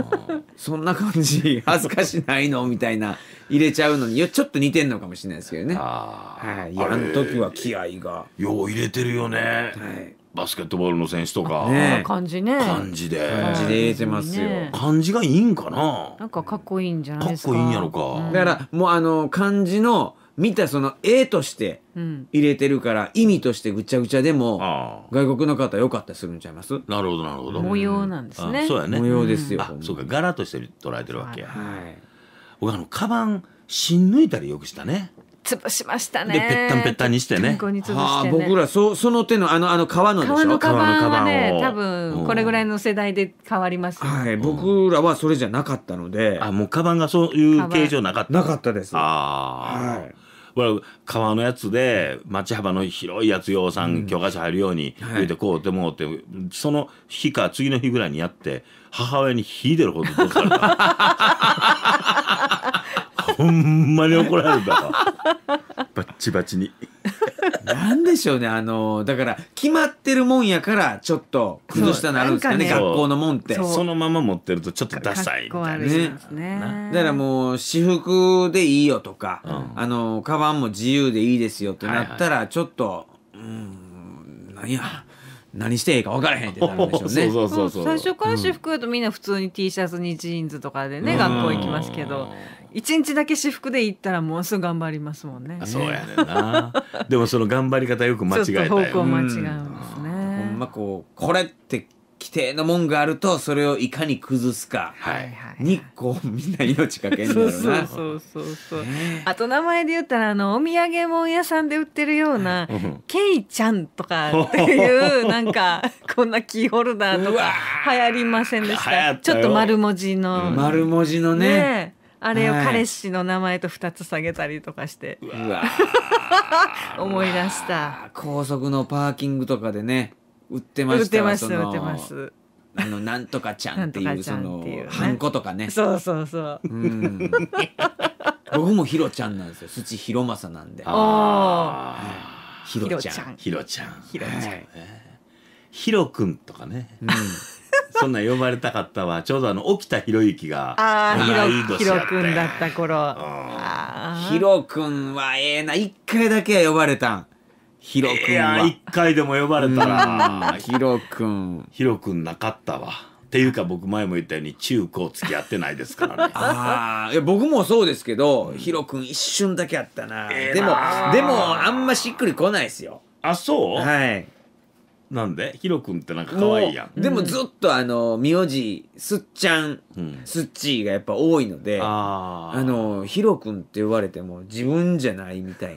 そんな感じ恥ずかしないのみたいな入れちゃうのにちょっと似てんのかもしれないですけどね。あはい、いやあの時は気合が。よう入れてるよね。はいバスケットボールの選手とか、ね、感じね感じで感じで入れてますよ、ね、じがいいんかななんかかっこいいんじゃないですかかっこいいんやろか、うん、だからもうあの感じの見たその絵として入れてるから意味としてぐちゃぐちゃでも外国の方良かったりするんちゃいますなるほどなるほど模様なんですねそうやね模様ですよ、うん、そうか柄として捉えてるわけや、はい、僕あのカバン芯抜いたりよくしたね潰しましたね。で、ぺったんぺったんにしてね。にてねあ僕らそ、その手の、あの、あの、革のでしょ革のカバンはね、多分、これぐらいの世代で変わります、ね、はい、僕らはそれじゃなかったので。あ、もうカバンがそういう形状なかったなかったです。ああ。はい。革のやつで町幅の広いやつ用さん、うん、教科書入るように言うてこうてもうて、その日か次の日ぐらいにやって母親に引いてるほどどうされたほんまに怒られるんだわ バッチバチになんでしょうねあのだから決まってるもんやからちょっと崩したなるんですかねかね学校のもんってそそのまま持ってるとちょっとダサいみたいなねねだからもう私服でいいよとか、うんあのカバンも自由でいいですよってなったらちょっと、うんなんや何していいか分からへんってなるんでしょうね最初から私服だとみんな普通に T シャツにジーンズとかでね、うん、学校行きますけど一日だけ私服で行ったらもうすぐ頑張りますもんねそうやねんなでもその頑張り方よく間違えたよちょっと方向間違うんですね、うん、ほんまこうこれって規定のもんがあるとそれをいかに崩すかにこうみんな命かけに。んだろうな。そうそうそうそう、えー、あと名前で言ったらあのお土産物屋さんで売ってるような「ケイちゃん」とかっていうなんか こんなキーホルダーとか流行りませんでしたちょっと丸文字の。うん、丸文字のねねあれを彼氏の名前と二つ下げたりとかして、思い出した高速のパーキングとかでね売ってました売ってます売ってますあのなんとかちゃんっていうそのハンコとかねそうそうそう、うん、僕もひろちゃんなんですよ土ひ正なんでああひろちゃんひろちゃんひろちゃん、はい、ひろくんとかね、うん そんな呼ばれたかったわ。ちょうどあの沖田博之が。ああ、ひろくんだった頃。ひろくんはええな、一回だけは呼ばれたん。ヒロ君は。一回でも呼ばれたら。ヒロ君。ヒロ君なかったわ。っていうか僕前も言ったように中高付き合ってないですからね ああいや僕もそうですけど、うん、ヒロ君一瞬だけあったなえーな、でもでもあんましっくりこないですよあそうはいなんでヒロ君ってなんか可愛いやんでもずっとあの名字すっちゃん、すっちーがやっぱ多いのでああのヒロ君って言われても自分じゃないみたい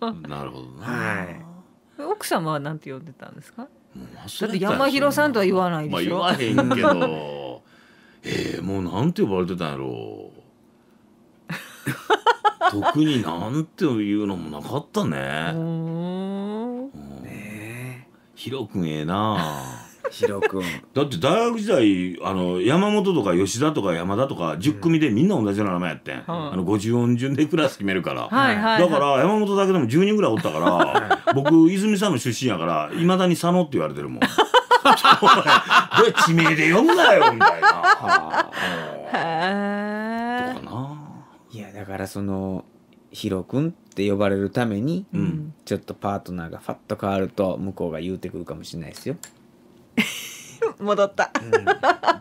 な なるほどはい奥様はなんて呼んでたんですかだって山広さんとは言わないでしょ、まあ、言わへんけど えー、もうなんて呼ばれてたんやろう 特になんていうのもなかったねヒロ君ええなヒロ君だって大学時代あの山本とか吉田とか山田とか10組でみんな同じような名前やってん、うん、あの50音順でクラス決めるから、はいはい、だから山本だけでも10人ぐらいおったから、はい、僕泉佐野出身やからいまだに佐野って言われてるもん。地名で呼んだよみたいな。はあ、へえ。とかな。いやだからそのヒロ君っって呼ばれるために、うん、ちょっとパートナーがファッと変わると向こうが言うてくるかもしれないですよ。戻った、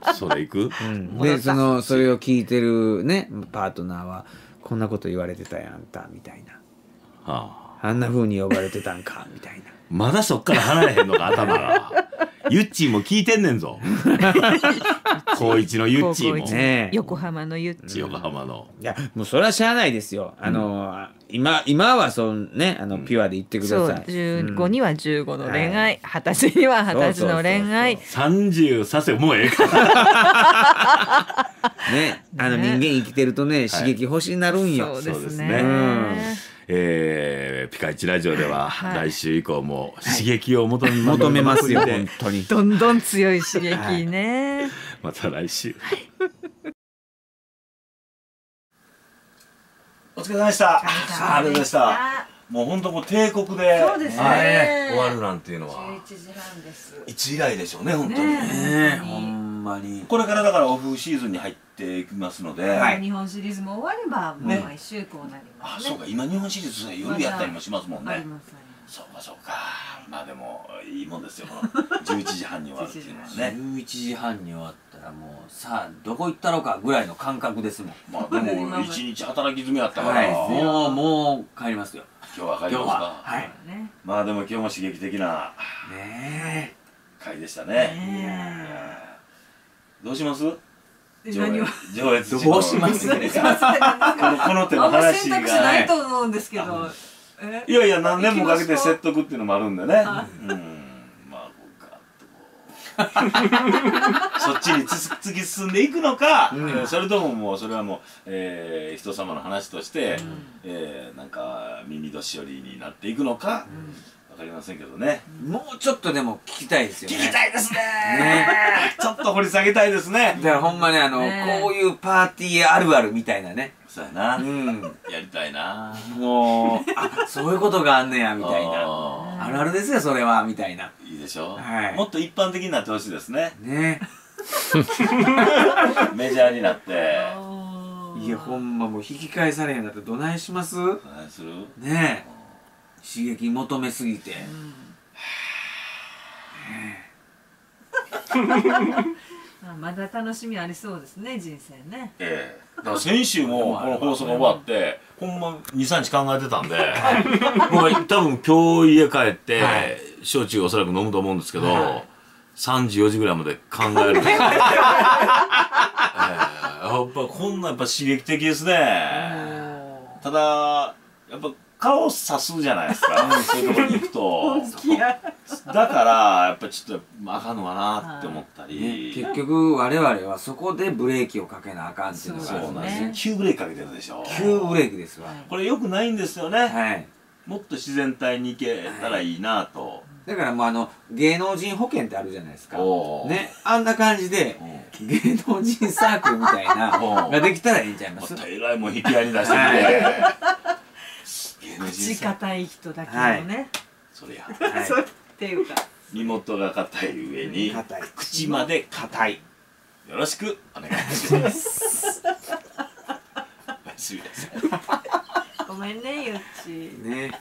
うん、それ行く、うん、でそのそれを聞いてるねパートナーは「こんなこと言われてたやあんた」みたいな「はあ、あんなふうに呼ばれてたんか」みたいなまだそっから離れへんのか頭がゆっちーも聞いてんねんぞ 高一のゆっちーも、ね、横浜のゆっちー横浜のいやもうそれはしゃあないですよあの、うん、今今はそのねあのピュアで言ってください、うん、15には15の恋愛二十、は歳には二十歳の恋愛30させもうええか ねあの人間生きてるとね、刺激欲しいなるんよ、そうですね、うんえー、ピカイチラジオでは来週以降も刺激を求め,、はい、求めますよ本当にどんどん強い刺激ね、はい、また来週、はい、お疲れ様でしたありがとうございましたもう本当もう帝国でそうですね、ね終わるなんていうのは11時半です一以来でしょうね本当にねね本まにこれからだからオフシーズンに入っていきますので、はい、日本シリーズも終わればもう毎週こうなります、ねね、あそうか今日本シリーズ夜やったりもしますもんね、まそうかそうかまあでもいいもんですよ11 時半に終わるっていうのはね11時半に終わったらもうさあどこ行ったのかぐらいの感覚ですもんまあでも 一日働き詰めやったから、もうもう帰りますよ今日は帰りますかはい、まあでも今日も刺激的なねえ回でしたねねやどうしますどうします この手の話が、ね、あんま選択肢ないと思うんですけどいやいや何年もかけて説得っていうのもあるんでねうんと そっちに突き進んでいくのか、うん、それとももうそれはもう、えー、人様の話として、うん、えー、なんか耳年寄りになっていくのか、うんわかりませんけどねもうちょっとでも聞きたいですよね聞きたいですねちょっと掘り下げたいですねだからほんまにあのこういうパーティーあるあるみたいなねそうやな、うん、やりたいなもうあそういうことがあんねやみたいなあるあるですよそれはみたいないいでしょ、はい、もっと一般的になってほしいですねね メジャーになっていやほんまもう引き返されへんだってどないしますどないするねえ刺激求めすぎて、まだ楽しみありそうですね人生ねええー、だから先週もこの放送が終わってほんま23日考えてたんで、はい、多分今日家帰って、焼酎おそらく飲むと思うんですけど、はい3時4時ぐらいまで考える えー、やっぱこんなやっぱ刺激的ですねただやっぱさすじゃないですか、そういうところに行くとだからやっぱちょっとあかんのかなって思ったり、結局我々はそこでブレーキをかけなあかんっていうのがあるんですね急ブレーキかけてるでしょ急ブレーキですわ、はい、これよくないんですよね、はい、もっと自然体に行けたらいいなと、はいだからもうあの、芸能人保険ってあるじゃないですか。ね。あんな感じで、芸能人サークルみたいな、ができたらいいんちゃいますえらいもん引き合いに出してくれ。口硬い人だけどね、はい、そりゃ、はい、っていうか身元が硬い上に口まで硬いよろしくお願いしますおやすみなさいごめんねゆっちね